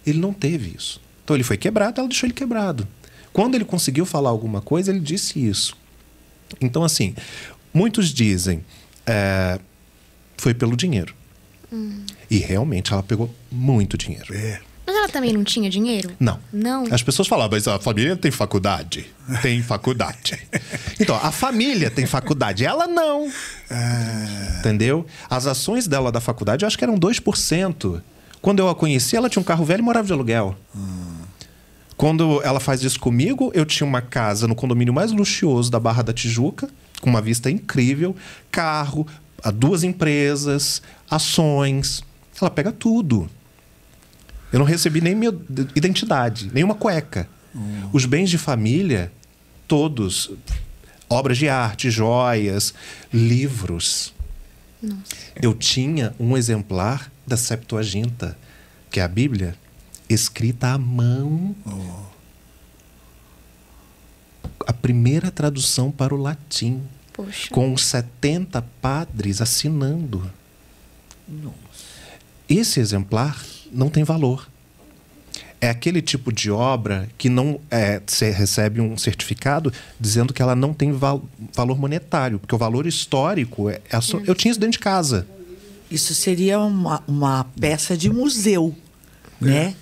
Ele não teve isso. Então ele foi quebrado, ela deixou ele quebrado. Quando ele conseguiu falar alguma coisa, ele disse isso. Então, assim, muitos dizem é, foi pelo dinheiro. Hum. E realmente ela pegou muito dinheiro. É. Mas ela também não tinha dinheiro? Não. Não. As pessoas falavam, mas a família tem faculdade? Tem faculdade. então, a família tem faculdade, ela não. Ah. Entendeu? As ações dela da faculdade, eu acho que eram 2%. Quando eu a conheci, ela tinha um carro velho e morava de aluguel. Hum. Quando ela faz isso comigo, eu tinha uma casa no condomínio mais luxuoso da Barra da Tijuca, com uma vista incrível, carro, duas empresas, ações. Ela pega tudo. Eu não recebi nem minha identidade, nenhuma cueca. Hum. Os bens de família, todos. Obras de arte, joias, livros. Nossa. Eu tinha um exemplar da Septuaginta, que é a Bíblia, escrita à mão. Oh. A primeira tradução para o latim. Poxa. Com 70 padres assinando. Nossa esse exemplar não tem valor. É aquele tipo de obra que não é, você recebe um certificado dizendo que ela não tem val valor monetário, porque o valor histórico é, é so... Eu tinha isso dentro de casa. Isso seria uma, uma peça de museu, é. né?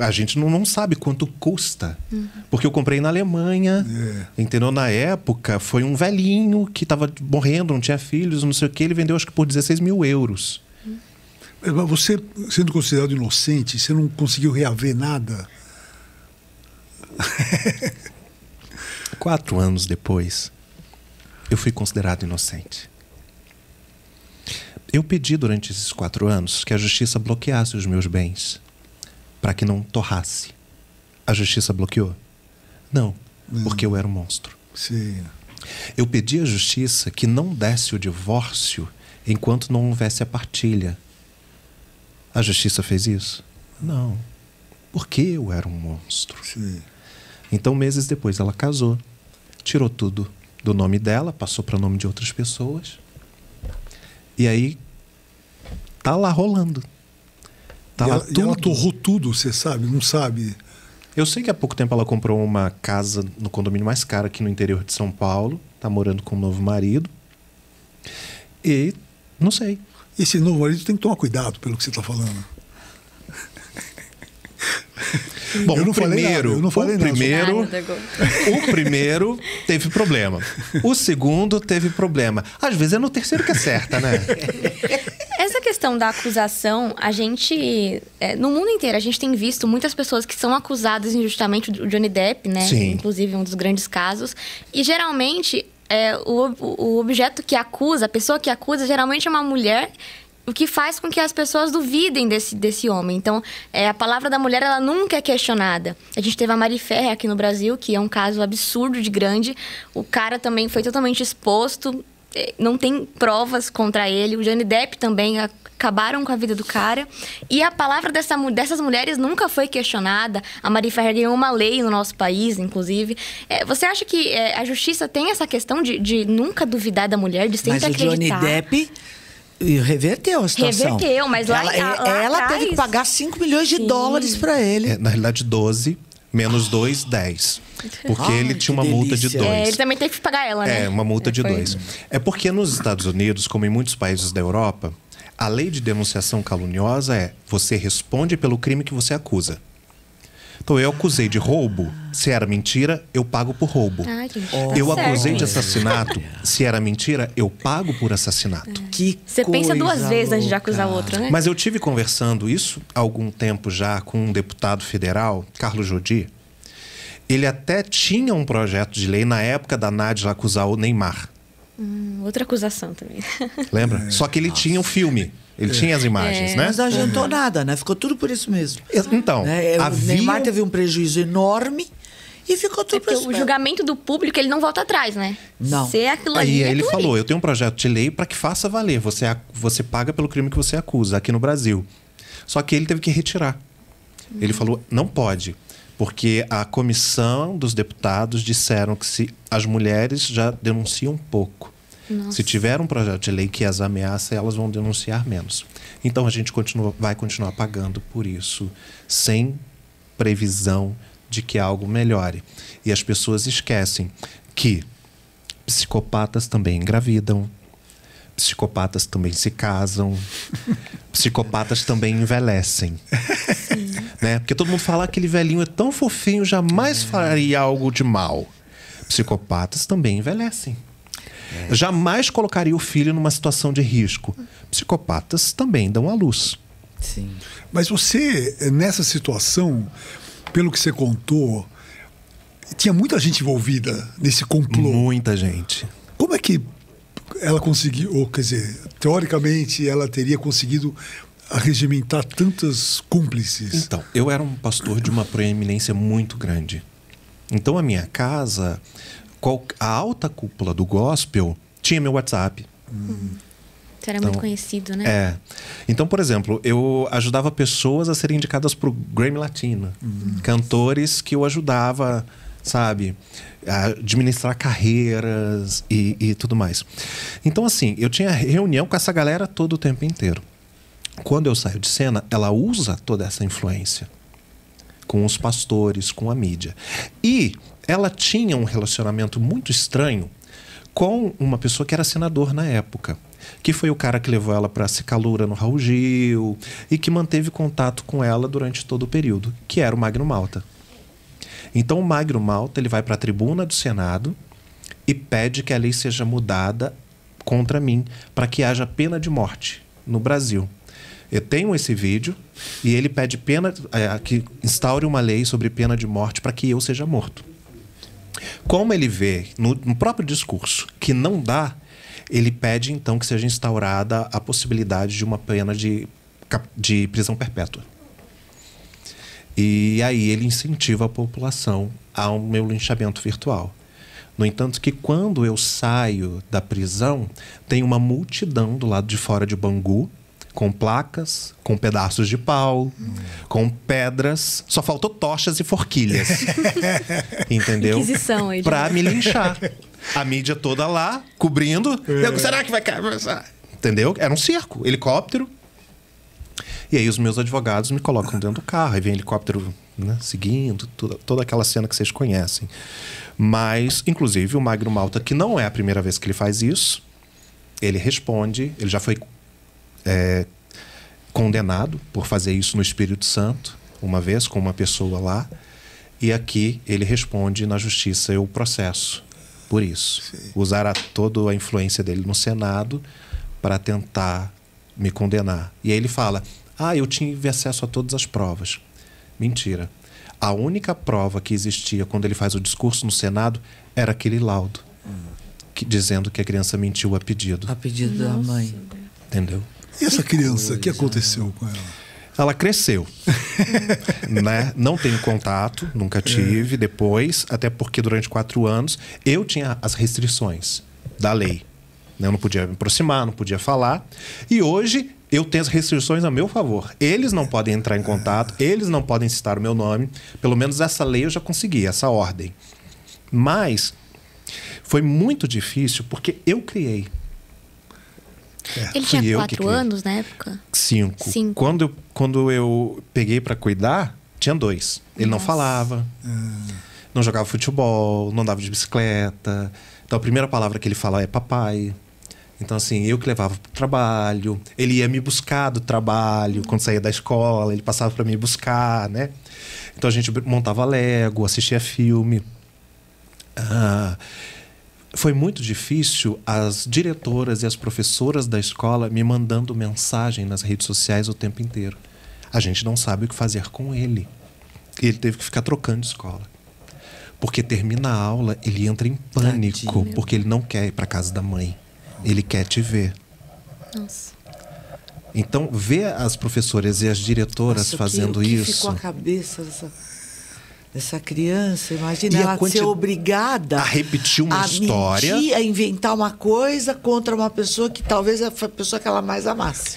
a gente não, não sabe quanto custa. Uhum. Porque eu comprei na Alemanha, é. entendeu? Na época, foi um velhinho que estava morrendo, não tinha filhos, não sei o que. Ele vendeu, acho que por 16 mil euros. Uhum. Você, sendo considerado inocente, você não conseguiu reaver nada? Quatro anos depois, eu fui considerado inocente. Eu pedi durante esses quatro anos que a justiça bloqueasse os meus bens para que não torrasse. A justiça bloqueou? Não, porque eu era um monstro. Sim. Eu pedi à justiça que não desse o divórcio enquanto não houvesse a partilha. A justiça fez isso? Não. Porque eu era um monstro. Sim. Então, meses depois, ela casou, tirou tudo do nome dela, passou para o nome de outras pessoas. E aí, tá lá rolando. Tava e ela, tudo... e ela torrou tudo, você sabe? Não sabe? Eu sei que há pouco tempo ela comprou uma casa no condomínio mais caro aqui no interior de São Paulo. está morando com um novo marido. E não sei. Esse novo marido tem que tomar cuidado pelo que você está falando. Bom, eu não o primeiro, nada, eu não falei o nada. primeiro, o primeiro teve problema. O segundo teve problema. Às vezes é no terceiro que acerta, né? Essa questão da acusação, a gente. É, no mundo inteiro, a gente tem visto muitas pessoas que são acusadas injustamente, o Johnny Depp, né? Sim. Inclusive, um dos grandes casos. E geralmente, é, o, o objeto que acusa, a pessoa que acusa, geralmente é uma mulher o que faz com que as pessoas duvidem desse, desse homem. Então, é, a palavra da mulher, ela nunca é questionada. A gente teve a Mari Ferrer aqui no Brasil, que é um caso absurdo de grande. O cara também foi totalmente exposto, é, não tem provas contra ele. O Johnny Depp também acabaram com a vida do cara. E a palavra dessa, dessas mulheres nunca foi questionada. A Mari Ferrer ganhou uma lei no nosso país, inclusive. É, você acha que é, a justiça tem essa questão de, de, nunca duvidar da mulher, de sempre acreditar? Mas o Johnny Depp e reverteu a situação. Reverteu, mas lá Ela, lá, é, lá ela teve que pagar 5 milhões de Sim. dólares para ele. É, na realidade, 12. Menos 2, 10. Porque Ai, ele tinha uma delícia. multa de 2. É, ele também teve que pagar ela, né? É, uma multa é, de 2. É porque nos Estados Unidos, como em muitos países da Europa, a lei de denunciação caluniosa é você responde pelo crime que você acusa. Então eu acusei de roubo, se era mentira, eu pago por roubo. Ai, tá eu acusei de assassinato, se era mentira, eu pago por assassinato. É. Que Você pensa duas louca. vezes antes de acusar outra, outro, né? Mas eu tive conversando isso há algum tempo já com um deputado federal, Carlos Jodi. Ele até tinha um projeto de lei na época da Nádia acusar o Neymar. Hum, outra acusação também. Lembra? É. Só que ele Nossa. tinha o um filme. Ele é. tinha as imagens, é. né? Mas não adiantou uhum. nada, né? Ficou tudo por isso mesmo. Então, né? É, havia... o Neymar teve um prejuízo enorme e ficou tudo é O julgamento do público, ele não volta atrás, né? Não. Se é aquilo Aí, aí é ele falou: eu tenho um projeto de lei para que faça valer. Você, você paga pelo crime que você acusa aqui no Brasil. Só que ele teve que retirar. Ele hum. falou: não pode. Porque a comissão dos deputados disseram que se as mulheres já denunciam pouco. Nossa. Se tiver um projeto de lei que as ameaça, elas vão denunciar menos. Então a gente continua, vai continuar pagando por isso, sem previsão de que algo melhore. E as pessoas esquecem que psicopatas também engravidam, psicopatas também se casam, psicopatas também envelhecem. Sim. Né? Porque todo mundo fala que aquele velhinho é tão fofinho, jamais é. faria algo de mal. Psicopatas também envelhecem. É. Jamais colocaria o filho numa situação de risco. Psicopatas também dão à luz. Sim. Mas você, nessa situação, pelo que você contou, tinha muita gente envolvida nesse complô. Muita gente. Como é que ela conseguiu, ou quer dizer, teoricamente ela teria conseguido arregimentar tantas cúmplices? Então, eu era um pastor de uma proeminência muito grande. Então a minha casa qual, a alta cúpula do gospel tinha meu WhatsApp. Hum. Você era então, muito conhecido, né? É. Então, por exemplo, eu ajudava pessoas a serem indicadas para o Grammy Latino. Hum. Cantores que eu ajudava, sabe? A administrar carreiras e, e tudo mais. Então, assim, eu tinha reunião com essa galera todo o tempo inteiro. Quando eu saio de cena, ela usa toda essa influência com os pastores, com a mídia. E ela tinha um relacionamento muito estranho com uma pessoa que era senador na época, que foi o cara que levou ela para Cicalura no Raul Gil e que manteve contato com ela durante todo o período, que era o Magno Malta. Então o Magno Malta ele vai para a tribuna do Senado e pede que a lei seja mudada contra mim para que haja pena de morte no Brasil. Eu tenho esse vídeo e ele pede pena é, que instaure uma lei sobre pena de morte para que eu seja morto. Como ele vê no, no próprio discurso que não dá, ele pede então que seja instaurada a possibilidade de uma pena de, de prisão perpétua. E aí ele incentiva a população ao meu linchamento virtual. No entanto, que quando eu saio da prisão, tem uma multidão do lado de fora de Bangu com placas, com pedaços de pau, hum. com pedras. Só faltou tochas e forquilhas. entendeu? Inquisição aí. Pra me linchar. A mídia toda lá, cobrindo. É. Eu, será que vai cair? Entendeu? Era um circo. Helicóptero. E aí os meus advogados me colocam dentro do carro. Aí vem helicóptero né, seguindo, toda, toda aquela cena que vocês conhecem. Mas, inclusive, o Magno Malta, que não é a primeira vez que ele faz isso, ele responde, ele já foi é, condenado por fazer isso no Espírito Santo, uma vez com uma pessoa lá, e aqui ele responde na justiça o processo por isso. Sim. Usar a, toda a influência dele no Senado para tentar me condenar. E aí ele fala: Ah, eu tive acesso a todas as provas. Mentira. A única prova que existia quando ele faz o discurso no Senado era aquele laudo hum. que, dizendo que a criança mentiu a pedido. A pedido Nossa. da mãe. Entendeu? E essa criança, o que aconteceu com ela? Ela cresceu, né? Não tenho contato, nunca é. tive. É. Depois, até porque durante quatro anos eu tinha as restrições da lei. Né? Eu não podia me aproximar, não podia falar. E hoje eu tenho as restrições a meu favor. Eles não podem entrar em contato, eles não podem citar o meu nome. Pelo menos essa lei eu já consegui, essa ordem. Mas foi muito difícil porque eu criei. É, ele tinha quatro anos na época? Cinco. Cinco. Quando eu, quando eu peguei para cuidar, tinha dois. Ele Nossa. não falava, hum. não jogava futebol, não andava de bicicleta. Então a primeira palavra que ele fala é papai. Então, assim, eu que levava pro trabalho, ele ia me buscar do trabalho, hum. quando saía da escola, ele passava para me buscar, né? Então a gente montava Lego, assistia filme. Ah, foi muito difícil as diretoras e as professoras da escola me mandando mensagem nas redes sociais o tempo inteiro. A gente não sabe o que fazer com ele. Ele teve que ficar trocando de escola. Porque termina a aula, ele entra em pânico, porque ele não quer ir para casa da mãe. Ele quer te ver. Nossa. Então, ver as professoras e as diretoras Nossa, fazendo que, que isso. Ficou a cabeça dessa dessa criança. Imagina e ela ser obrigada a repetir uma a história, mentir, a inventar uma coisa contra uma pessoa que talvez é a pessoa que ela mais amasse.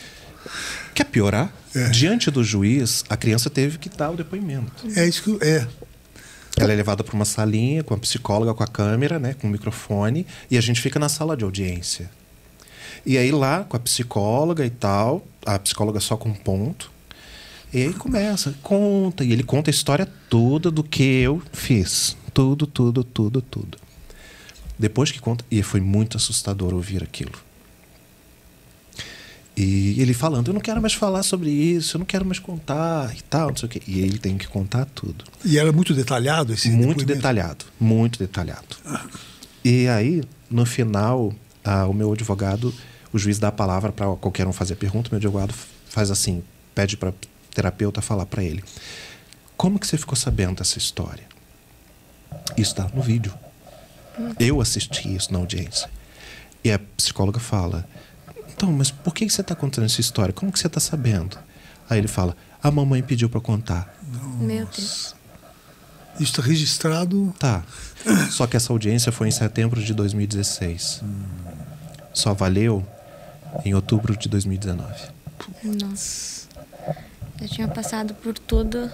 Quer piorar? É. Diante do juiz, a criança teve que dar o depoimento. É isso que é. Ela é levada para uma salinha com a psicóloga, com a câmera, né, com o microfone, e a gente fica na sala de audiência. E aí lá com a psicóloga e tal, a psicóloga só com ponto, e aí começa, conta. E ele conta a história toda do que eu fiz. Tudo, tudo, tudo, tudo. Depois que conta. E foi muito assustador ouvir aquilo. E ele falando, eu não quero mais falar sobre isso, eu não quero mais contar e tal, não sei o quê. E ele tem que contar tudo. E era muito detalhado esse Muito detalhado, muito detalhado. Ah. E aí, no final, ah, o meu advogado, o juiz dá a palavra para qualquer um fazer pergunta, o meu advogado faz assim, pede para terapeuta falar para ele: Como que você ficou sabendo dessa história? Isso está no vídeo. Eu assisti isso na audiência. E a psicóloga fala: Então, mas por que você está contando essa história? Como que você está sabendo? Aí ele fala: A mamãe pediu para contar. Nossa. Meu Deus. Isso está registrado? Tá. Só que essa audiência foi em setembro de 2016. Hum. Só valeu em outubro de 2019. Nossa. Eu tinha passado por tudo.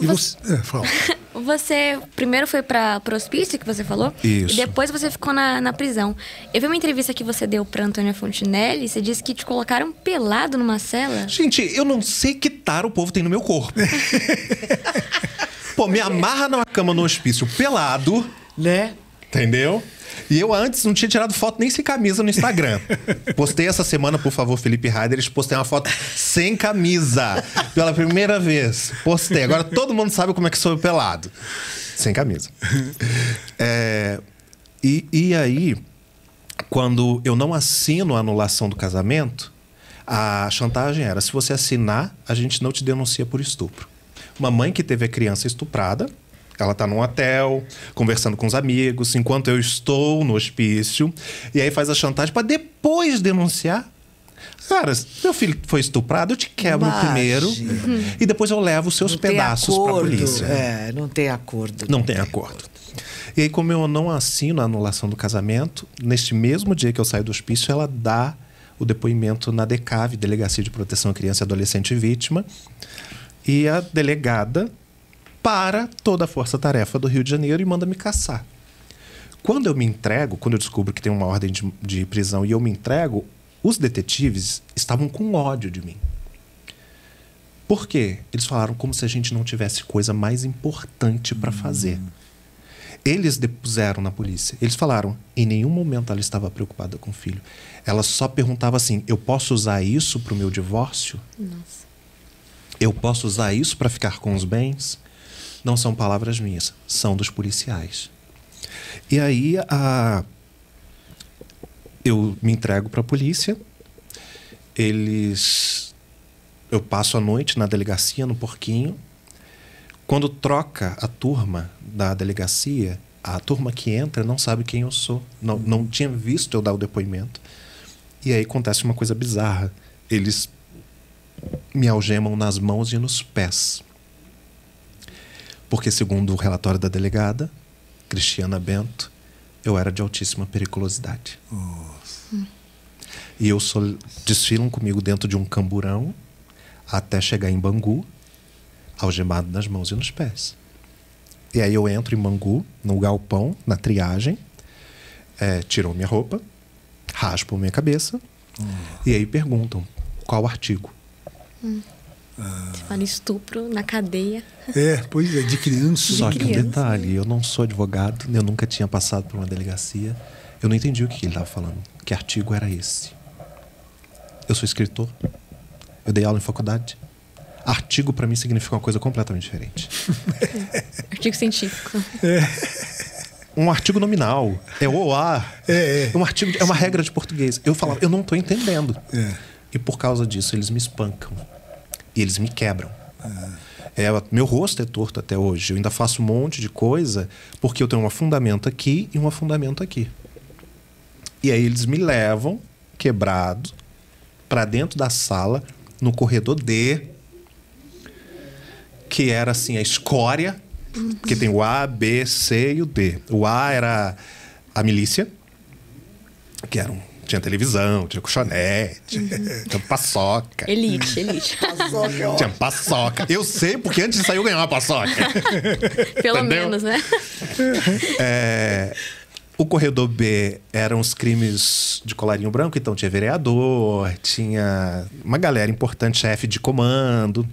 E você. É, fala. você primeiro foi para o hospício, que você falou. Isso. E depois você ficou na, na prisão. Eu vi uma entrevista que você deu para Antônia Fontinelli. E você disse que te colocaram pelado numa cela. Gente, eu não sei que tara o povo tem no meu corpo. Pô, me amarra numa cama no hospício pelado. Né? Entendeu? E eu antes não tinha tirado foto nem sem camisa no Instagram. Postei essa semana, por favor, Felipe Heiders, postei uma foto sem camisa. Pela primeira vez. Postei. Agora todo mundo sabe como é que sou eu pelado. Sem camisa. É, e, e aí, quando eu não assino a anulação do casamento, a chantagem era: se você assinar, a gente não te denuncia por estupro. Uma mãe que teve a criança estuprada ela está num hotel, conversando com os amigos, enquanto eu estou no hospício, e aí faz a chantagem para depois denunciar. Cara, meu filho foi estuprado, eu te quebro Imagina. primeiro e depois eu levo os seus não pedaços para a polícia. É, não tem acordo. Não, não tem, tem acordo. acordo. E aí, como eu não assino a anulação do casamento, neste mesmo dia que eu saio do hospício, ela dá o depoimento na DECAV, Delegacia de Proteção à Criança e Adolescente Vítima. E a delegada para toda a força-tarefa do Rio de Janeiro e manda me caçar. Quando eu me entrego, quando eu descubro que tem uma ordem de, de prisão e eu me entrego, os detetives estavam com ódio de mim. Por quê? Eles falaram como se a gente não tivesse coisa mais importante para hum. fazer. Eles depuseram na polícia. Eles falaram, em nenhum momento ela estava preocupada com o filho. Ela só perguntava assim: eu posso usar isso para o meu divórcio? Nossa. Eu posso usar isso para ficar com os bens? Não são palavras minhas, são dos policiais. E aí a eu me entrego para a polícia. Eles eu passo a noite na delegacia no porquinho. Quando troca a turma da delegacia, a turma que entra não sabe quem eu sou, não, não tinha visto eu dar o depoimento. E aí acontece uma coisa bizarra. Eles me algemam nas mãos e nos pés porque, segundo o relatório da delegada, Cristiana Bento, eu era de altíssima periculosidade. E eu só desfilam comigo dentro de um camburão até chegar em Bangu, algemado nas mãos e nos pés. E aí eu entro em Bangu, no galpão, na triagem, é, tiram minha roupa, raspam minha cabeça, hum. e aí perguntam qual artigo. Hum. Você fala estupro na cadeia. É, pois é, de criança. Só que criança. um detalhe, eu não sou advogado, eu nunca tinha passado por uma delegacia. Eu não entendi o que ele estava falando. Que artigo era esse? Eu sou escritor. Eu dei aula em faculdade. Artigo para mim significa uma coisa completamente diferente. É, artigo científico. É. Um artigo nominal é OA. É, é. Um artigo é uma regra de português. Eu falava, eu não estou entendendo. É. E por causa disso eles me espancam. E eles me quebram. É, é, meu rosto é torto até hoje. Eu ainda faço um monte de coisa porque eu tenho uma fundamento aqui e uma fundamento aqui. E aí eles me levam quebrado para dentro da sala, no corredor D, que era assim a escória, porque tem o A, B, C e o D. O A era a milícia, que eram tinha televisão, tinha colchonete, uhum. tinha paçoca. Elite, elite. Paçoca, é Tinha paçoca. Eu sei porque antes de sair eu ganhava uma paçoca. Pelo Entendeu? menos, né? É, o corredor B eram os crimes de colarinho branco, então tinha vereador, tinha uma galera importante, chefe de comando.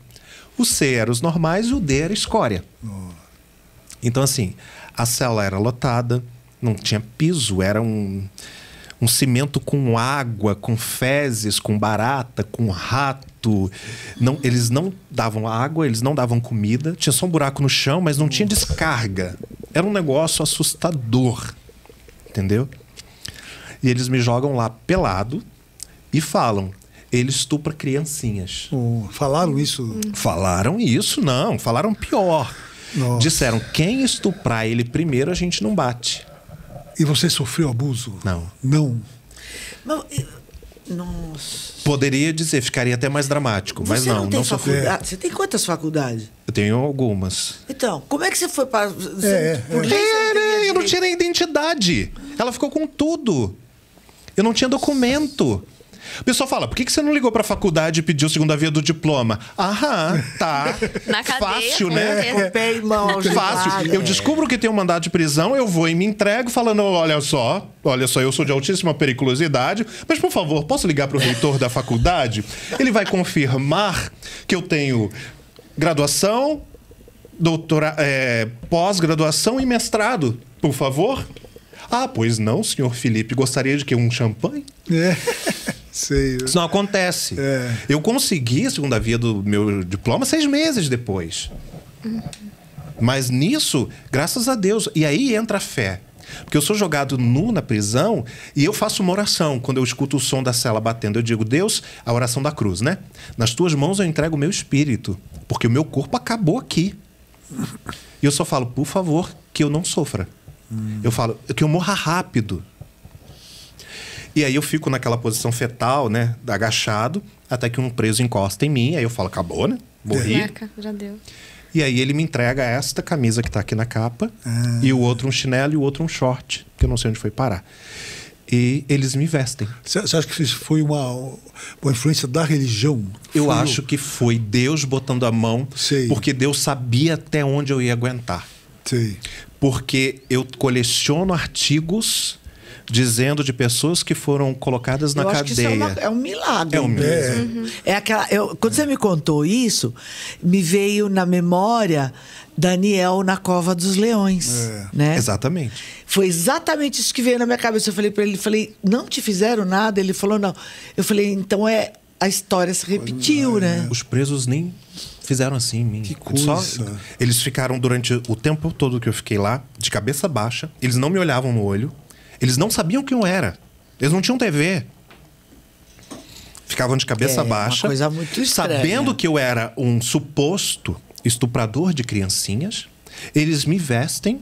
O C era os normais e o D era escória. Então, assim, a cela era lotada, não tinha piso, era um um cimento com água, com fezes, com barata, com rato. Não, eles não davam água, eles não davam comida. Tinha só um buraco no chão, mas não tinha descarga. Era um negócio assustador. Entendeu? E eles me jogam lá pelado e falam: ele estupra criancinhas. Hum, falaram isso? Falaram isso, não. Falaram pior. Nossa. Disseram: quem estuprar ele primeiro, a gente não bate. E você sofreu abuso? Não. Não. Não. Nossa. Poderia dizer, ficaria até mais dramático, mas você não, não, tem faculdade. Você tem quantas faculdades? Eu tenho algumas. Então, como é que você foi para. Você, é, é, por é. é, não é eu não tinha nem identidade. Ela ficou com tudo. Eu não tinha documento. O pessoal fala, por que, você não ligou para a faculdade e pediu segunda via do diploma? Aham, tá. Na cadeia, Fácil, né? É, mão Fácil. Eu é. descubro que tem um mandado de prisão, eu vou e me entrego falando, olha só, olha só, eu sou de altíssima periculosidade, mas por favor, posso ligar para o reitor da faculdade? Ele vai confirmar que eu tenho graduação, doutora, é, pós-graduação e mestrado, por favor. Ah, pois não, senhor Felipe. Gostaria de que um champanhe? É. Sei. Isso não acontece. É. Eu consegui a segunda via do meu diploma seis meses depois. Mas nisso, graças a Deus. E aí entra a fé. Porque eu sou jogado nu na prisão e eu faço uma oração. Quando eu escuto o som da cela batendo, eu digo, Deus, a oração da cruz, né? Nas tuas mãos eu entrego o meu espírito, porque o meu corpo acabou aqui. E eu só falo, por favor, que eu não sofra. Hum. Eu falo, que eu morra rápido. E aí eu fico naquela posição fetal, né? Agachado, até que um preso encosta em mim. Aí eu falo, acabou, né? Morri. Marca, já deu. E aí ele me entrega esta camisa que está aqui na capa, ah. e o outro um chinelo e o outro um short, que eu não sei onde foi parar. E eles me vestem. Você acha que isso foi uma, uma influência da religião? Eu foi acho o... que foi Deus botando a mão, sei. porque Deus sabia até onde eu ia aguentar. Sei. Porque eu coleciono artigos dizendo de pessoas que foram colocadas na eu é cadeia. É, uma, é, um milagre. É um milagre. É. Uhum. É. aquela, eu, quando você me contou isso, me veio na memória Daniel na Cova dos Leões. É, né? Exatamente. Foi exatamente isso que veio na minha cabeça. Eu falei para ele, falei, não te fizeram nada? Ele falou, não. Eu falei, então é. A história se repetiu, é. né? Os presos nem fizeram assim em mim. Que coisa. Só, eles ficaram durante o tempo todo que eu fiquei lá, de cabeça baixa. Eles não me olhavam no olho. Eles não sabiam quem eu era. Eles não tinham TV. Ficavam de cabeça é, baixa. coisa muito estranha. Sabendo que eu era um suposto estuprador de criancinhas, eles me vestem.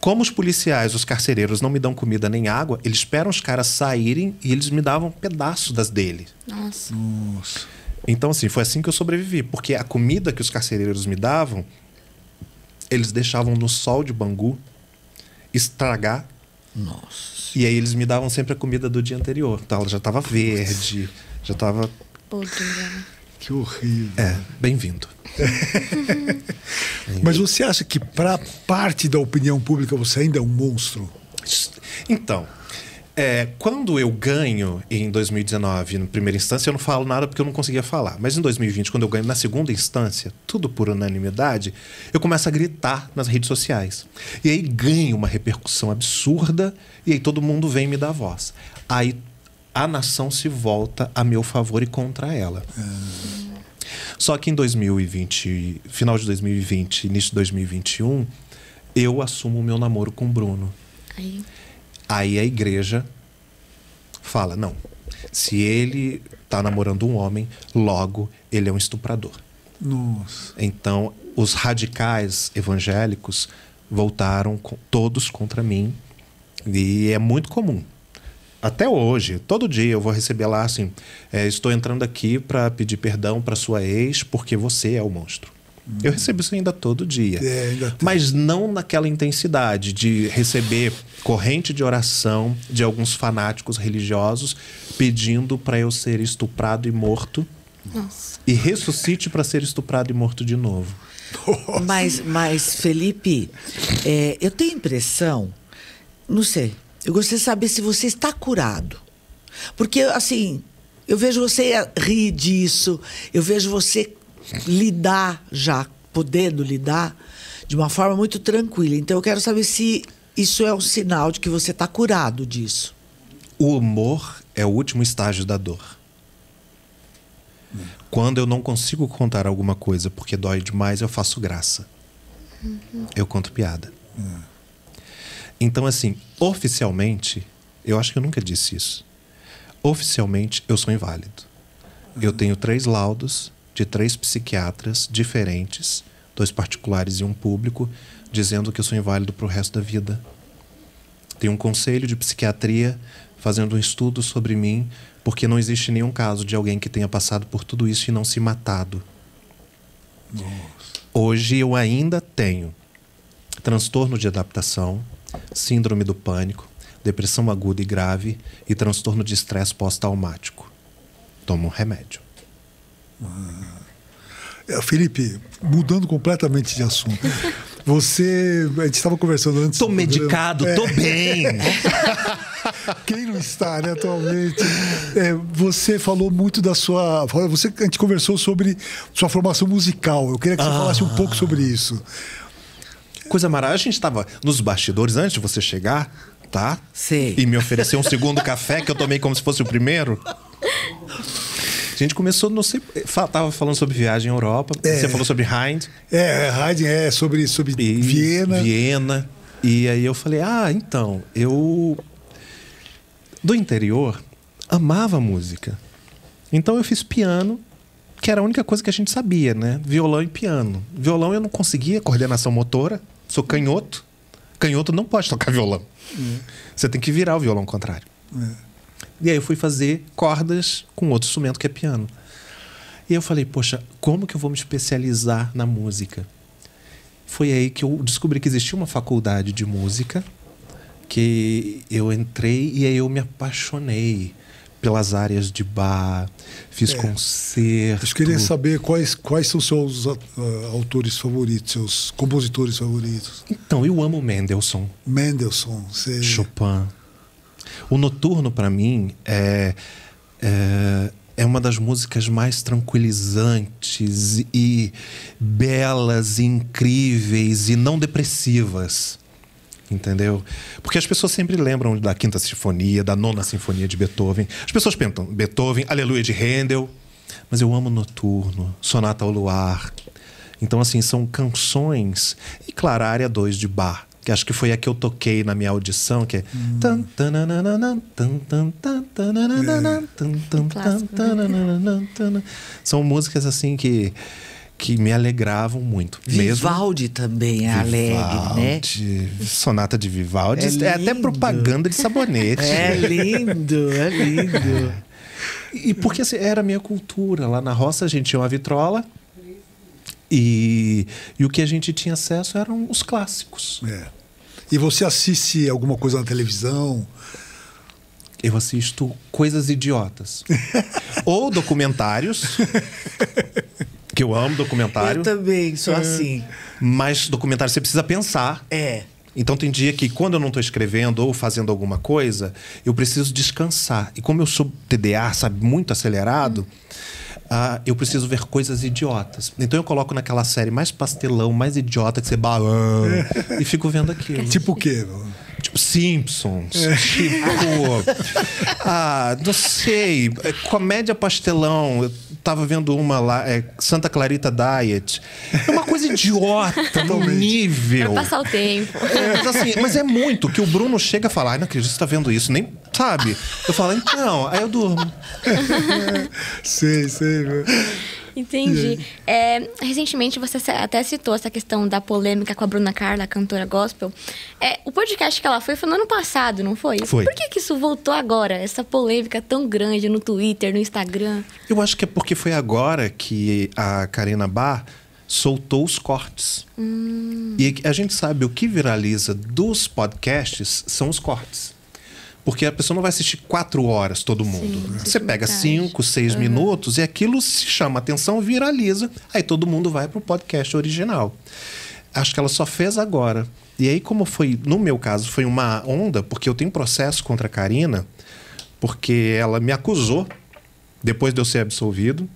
Como os policiais, os carcereiros não me dão comida nem água, eles esperam os caras saírem e eles me davam um pedaço das dele. Nossa. Nossa. Então, assim, foi assim que eu sobrevivi. Porque a comida que os carcereiros me davam, eles deixavam no sol de Bangu estragar nossa. E aí eles me davam sempre a comida do dia anterior. Então Ela já estava verde, já estava. Que horrível. É, bem-vindo. Mas você acha que, para parte da opinião pública, você ainda é um monstro? Então, é, quando eu ganho em 2019, na primeira instância, eu não falo nada porque eu não conseguia falar. Mas em 2020, quando eu ganho na segunda instância, tudo por unanimidade, eu começo a gritar nas redes sociais. E aí ganho uma repercussão absurda e aí todo mundo vem me dar voz. Aí a nação se volta a meu favor e contra ela. Só que em 2020, final de 2020, início de 2021, eu assumo o meu namoro com o Bruno. Aí. Aí a igreja fala: não, se ele está namorando um homem, logo ele é um estuprador. Nossa. Então, os radicais evangélicos voltaram com, todos contra mim. E é muito comum. Até hoje, todo dia eu vou receber lá assim: é, estou entrando aqui para pedir perdão para sua ex, porque você é o monstro. Eu recebo isso ainda todo dia. É, ainda mas não naquela intensidade de receber corrente de oração de alguns fanáticos religiosos pedindo para eu ser estuprado e morto. Nossa. E ressuscite para ser estuprado e morto de novo. Nossa. Mas, mas Felipe, é, eu tenho impressão, não sei, eu gostaria de saber se você está curado. Porque, assim, eu vejo você rir disso, eu vejo você lidar já, podendo lidar de uma forma muito tranquila. Então eu quero saber se isso é um sinal de que você está curado disso. O humor é o último estágio da dor. Quando eu não consigo contar alguma coisa porque dói demais, eu faço graça. Uhum. Eu conto piada. Então, assim, oficialmente, eu acho que eu nunca disse isso. Oficialmente, eu sou inválido. Uhum. Eu tenho três laudos de três psiquiatras diferentes, dois particulares e um público, dizendo que eu sou inválido para o resto da vida. Tem um conselho de psiquiatria fazendo um estudo sobre mim, porque não existe nenhum caso de alguém que tenha passado por tudo isso e não se matado. Nossa. Hoje eu ainda tenho transtorno de adaptação, síndrome do pânico, depressão aguda e grave e transtorno de estresse pós-traumático. Tomo um remédio. É, Felipe, mudando completamente de assunto. Você. A gente estava conversando antes. Tô medicado, é. tô bem. Quem não está, né, atualmente? É, você falou muito da sua. Você, a gente conversou sobre sua formação musical. Eu queria que você ah. falasse um pouco sobre isso. Coisa maravilhosa. A gente estava nos bastidores antes de você chegar, tá? Sim. E me ofereceu um segundo café que eu tomei como se fosse o primeiro. A gente começou, não sei, eh, tava falando sobre viagem à Europa, é, você falou sobre Hind. É, Hind é sobre, sobre e, Viena. Viena. E aí eu falei, ah, então, eu do interior amava música. Então eu fiz piano, que era a única coisa que a gente sabia, né? Violão e piano. Violão eu não conseguia coordenação motora, sou canhoto. Canhoto não pode tocar violão. É. Você tem que virar o violão contrário. É. E aí eu fui fazer cordas com outro instrumento que é piano. E eu falei, poxa, como que eu vou me especializar na música? Foi aí que eu descobri que existia uma faculdade de música, que eu entrei e aí eu me apaixonei pelas áreas de bar, fiz é. concertos. Eu queria saber quais, quais são seus ah, autores favoritos, seus compositores favoritos. Então, eu amo Mendelssohn. Mendelssohn, você... Chopin. O Noturno, para mim, é, é, é, uma das músicas mais tranquilizantes e belas, e incríveis e não depressivas. Entendeu? Porque as pessoas sempre lembram da Quinta Sinfonia, da Nona Sinfonia de Beethoven. As pessoas pensam, Beethoven, Aleluia de Handel. Mas eu amo Noturno, Sonata ao Luar. Então, assim, são canções. E claro, a área 2 de Bach que acho que foi a que eu toquei na minha audição, que é. São músicas assim que que me alegravam muito. Vivaldi também é alegre, né? Sonata de Vivaldi. É, é até propaganda de sabonete. é lindo, é lindo. E porque assim, era a minha cultura. Lá na roça a gente tinha uma vitrola, e, e o que a gente tinha acesso eram os clássicos. É. E você assiste alguma coisa na televisão? Eu assisto coisas idiotas. Ou documentários. que eu amo documentário. Eu também sou é. assim. Mas documentário você precisa pensar. É. Então tem dia que quando eu não estou escrevendo ou fazendo alguma coisa, eu preciso descansar. E como eu sou TDA, sabe, muito acelerado, hum ah, eu preciso ver coisas idiotas. Então eu coloco naquela série mais pastelão, mais idiota que você balão ah", e fico vendo aquilo. Tipo o quê? Mano? Tipo Simpsons, tipo. ah, não sei. É, comédia pastelão. Eu tava vendo uma lá, é Santa Clarita Diet. É uma coisa idiota no nível. Pra passar o tempo. É, mas, assim, mas, é muito que o Bruno chega a falar: Ai, não acredito que você tá vendo isso. Nem sabe. Eu falo, então, aí eu durmo. sei, sei, mano. Entendi. É, recentemente você até citou essa questão da polêmica com a Bruna Carla, cantora gospel. É, o podcast que ela foi foi no ano passado, não foi? Foi. Por que, que isso voltou agora? Essa polêmica tão grande no Twitter, no Instagram? Eu acho que é porque foi agora que a Karina Bar soltou os cortes. Hum. E a gente sabe o que viraliza dos podcasts são os cortes. Porque a pessoa não vai assistir quatro horas todo mundo. Sim, Você é pega verdade. cinco, seis uhum. minutos e aquilo se chama atenção, viraliza. Aí todo mundo vai pro podcast original. Acho que ela só fez agora. E aí, como foi, no meu caso, foi uma onda, porque eu tenho processo contra a Karina, porque ela me acusou depois de eu ser absolvido.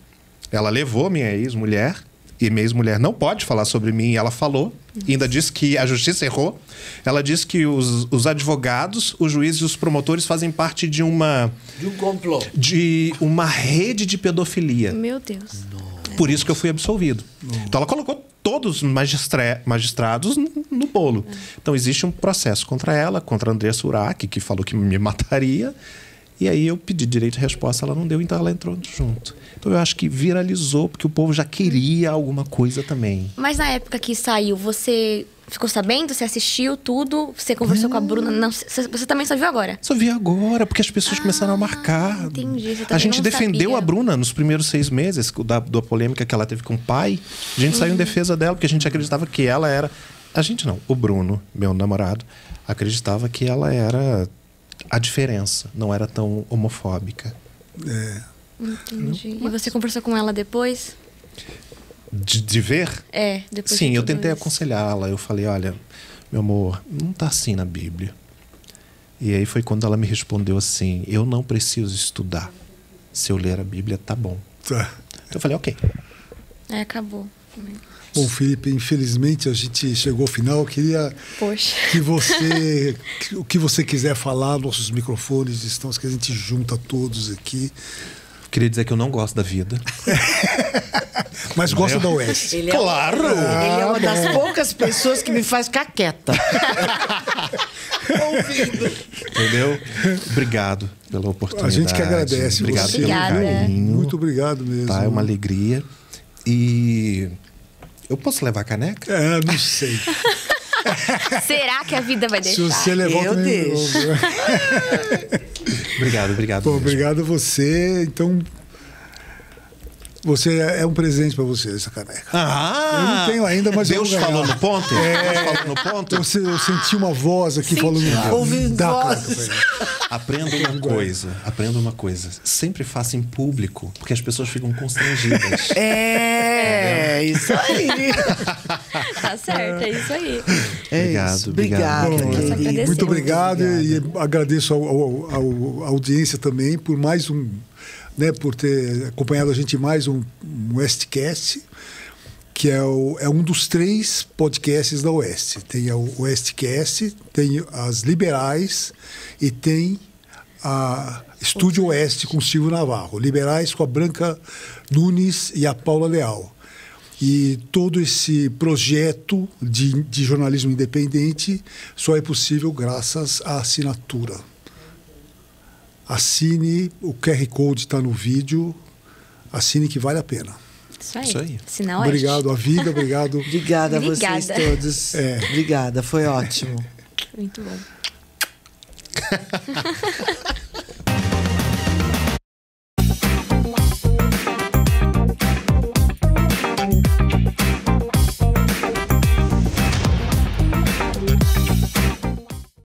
Ela levou minha ex-mulher e minha ex-mulher não pode falar sobre mim, e ela falou. E ainda disse que a justiça errou. Ela disse que os, os advogados, os juízes e os promotores fazem parte de uma. De um complô. De uma rede de pedofilia. Meu Deus. Por isso que eu fui absolvido. Então ela colocou todos magistra magistrados no bolo. É. Então existe um processo contra ela, contra André Surak, que falou que me mataria. E aí eu pedi direito de resposta, ela não deu, então ela entrou junto. Então eu acho que viralizou, porque o povo já queria alguma coisa também. Mas na época que saiu, você ficou sabendo? Você assistiu tudo? Você conversou com a Bruna? Não, você também só viu agora? Só vi agora, porque as pessoas ah, começaram a marcar. Entendi. A gente defendeu sabia. a Bruna nos primeiros seis meses da, da polêmica que ela teve com o pai. A gente uhum. saiu em uhum. defesa dela, porque a gente acreditava que ela era. A gente não, o Bruno, meu namorado, acreditava que ela era a diferença, não era tão homofóbica. É. Entendi. E você conversou com ela depois? De, de ver? É, depois. Sim, eu tentei aconselhá-la. Eu falei, olha, meu amor, não está assim na Bíblia. E aí foi quando ela me respondeu assim: eu não preciso estudar. Se eu ler a Bíblia, tá bom. Tá. Então eu falei, ok. É acabou. Bom, Felipe, infelizmente a gente chegou ao final. Eu queria Poxa. que você, o que você quiser falar, nossos microfones estão, que a gente junta todos aqui. Queria dizer que eu não gosto da vida. Mas gosta né? da Oeste. Ele é claro! ele é uma ah, das poucas pessoas que me faz ficar quieta. Ouvindo. Entendeu? Obrigado pela oportunidade. A gente que agradece. Obrigado você. pelo Obrigada. Né? carinho. Muito obrigado mesmo. Tá, é uma alegria. E eu posso levar caneca? É, não sei. Será que a vida vai deixar? Se você levar, eu deixo. obrigado, obrigado. Pô, obrigado a você. Então, você é, é um presente para você, essa caneca. Ah, eu não tenho ainda, mas Deus eu vou falou no ponto? É, Deus falou no ponto? Eu, eu senti uma voz aqui Sim, falando. Ah, ouvi voz. Aprenda uma coisa. Aprenda uma coisa. Sempre faça em público, porque as pessoas ficam constrangidas. É, é isso aí. tá certo, é isso aí. É obrigado, isso. obrigado. Bom, muito obrigado, obrigado. e agradeço a audiência também por mais um né, por ter acompanhado a gente mais um, um Westcast, que é, o, é, um dos três podcasts da Oeste. Tem o Westcast, tem as Liberais e tem a Estúdio Oeste com Silvio Navarro. Liberais com a Branca Nunes e a Paula Leal. E todo esse projeto de, de jornalismo independente só é possível graças à assinatura. Assine, o QR Code está no vídeo. Assine que vale a pena. Isso aí. Isso aí. Sinal obrigado, a vida, obrigado. Obrigada, Obrigada a vocês todos. É. Obrigada, foi ótimo. Muito bom.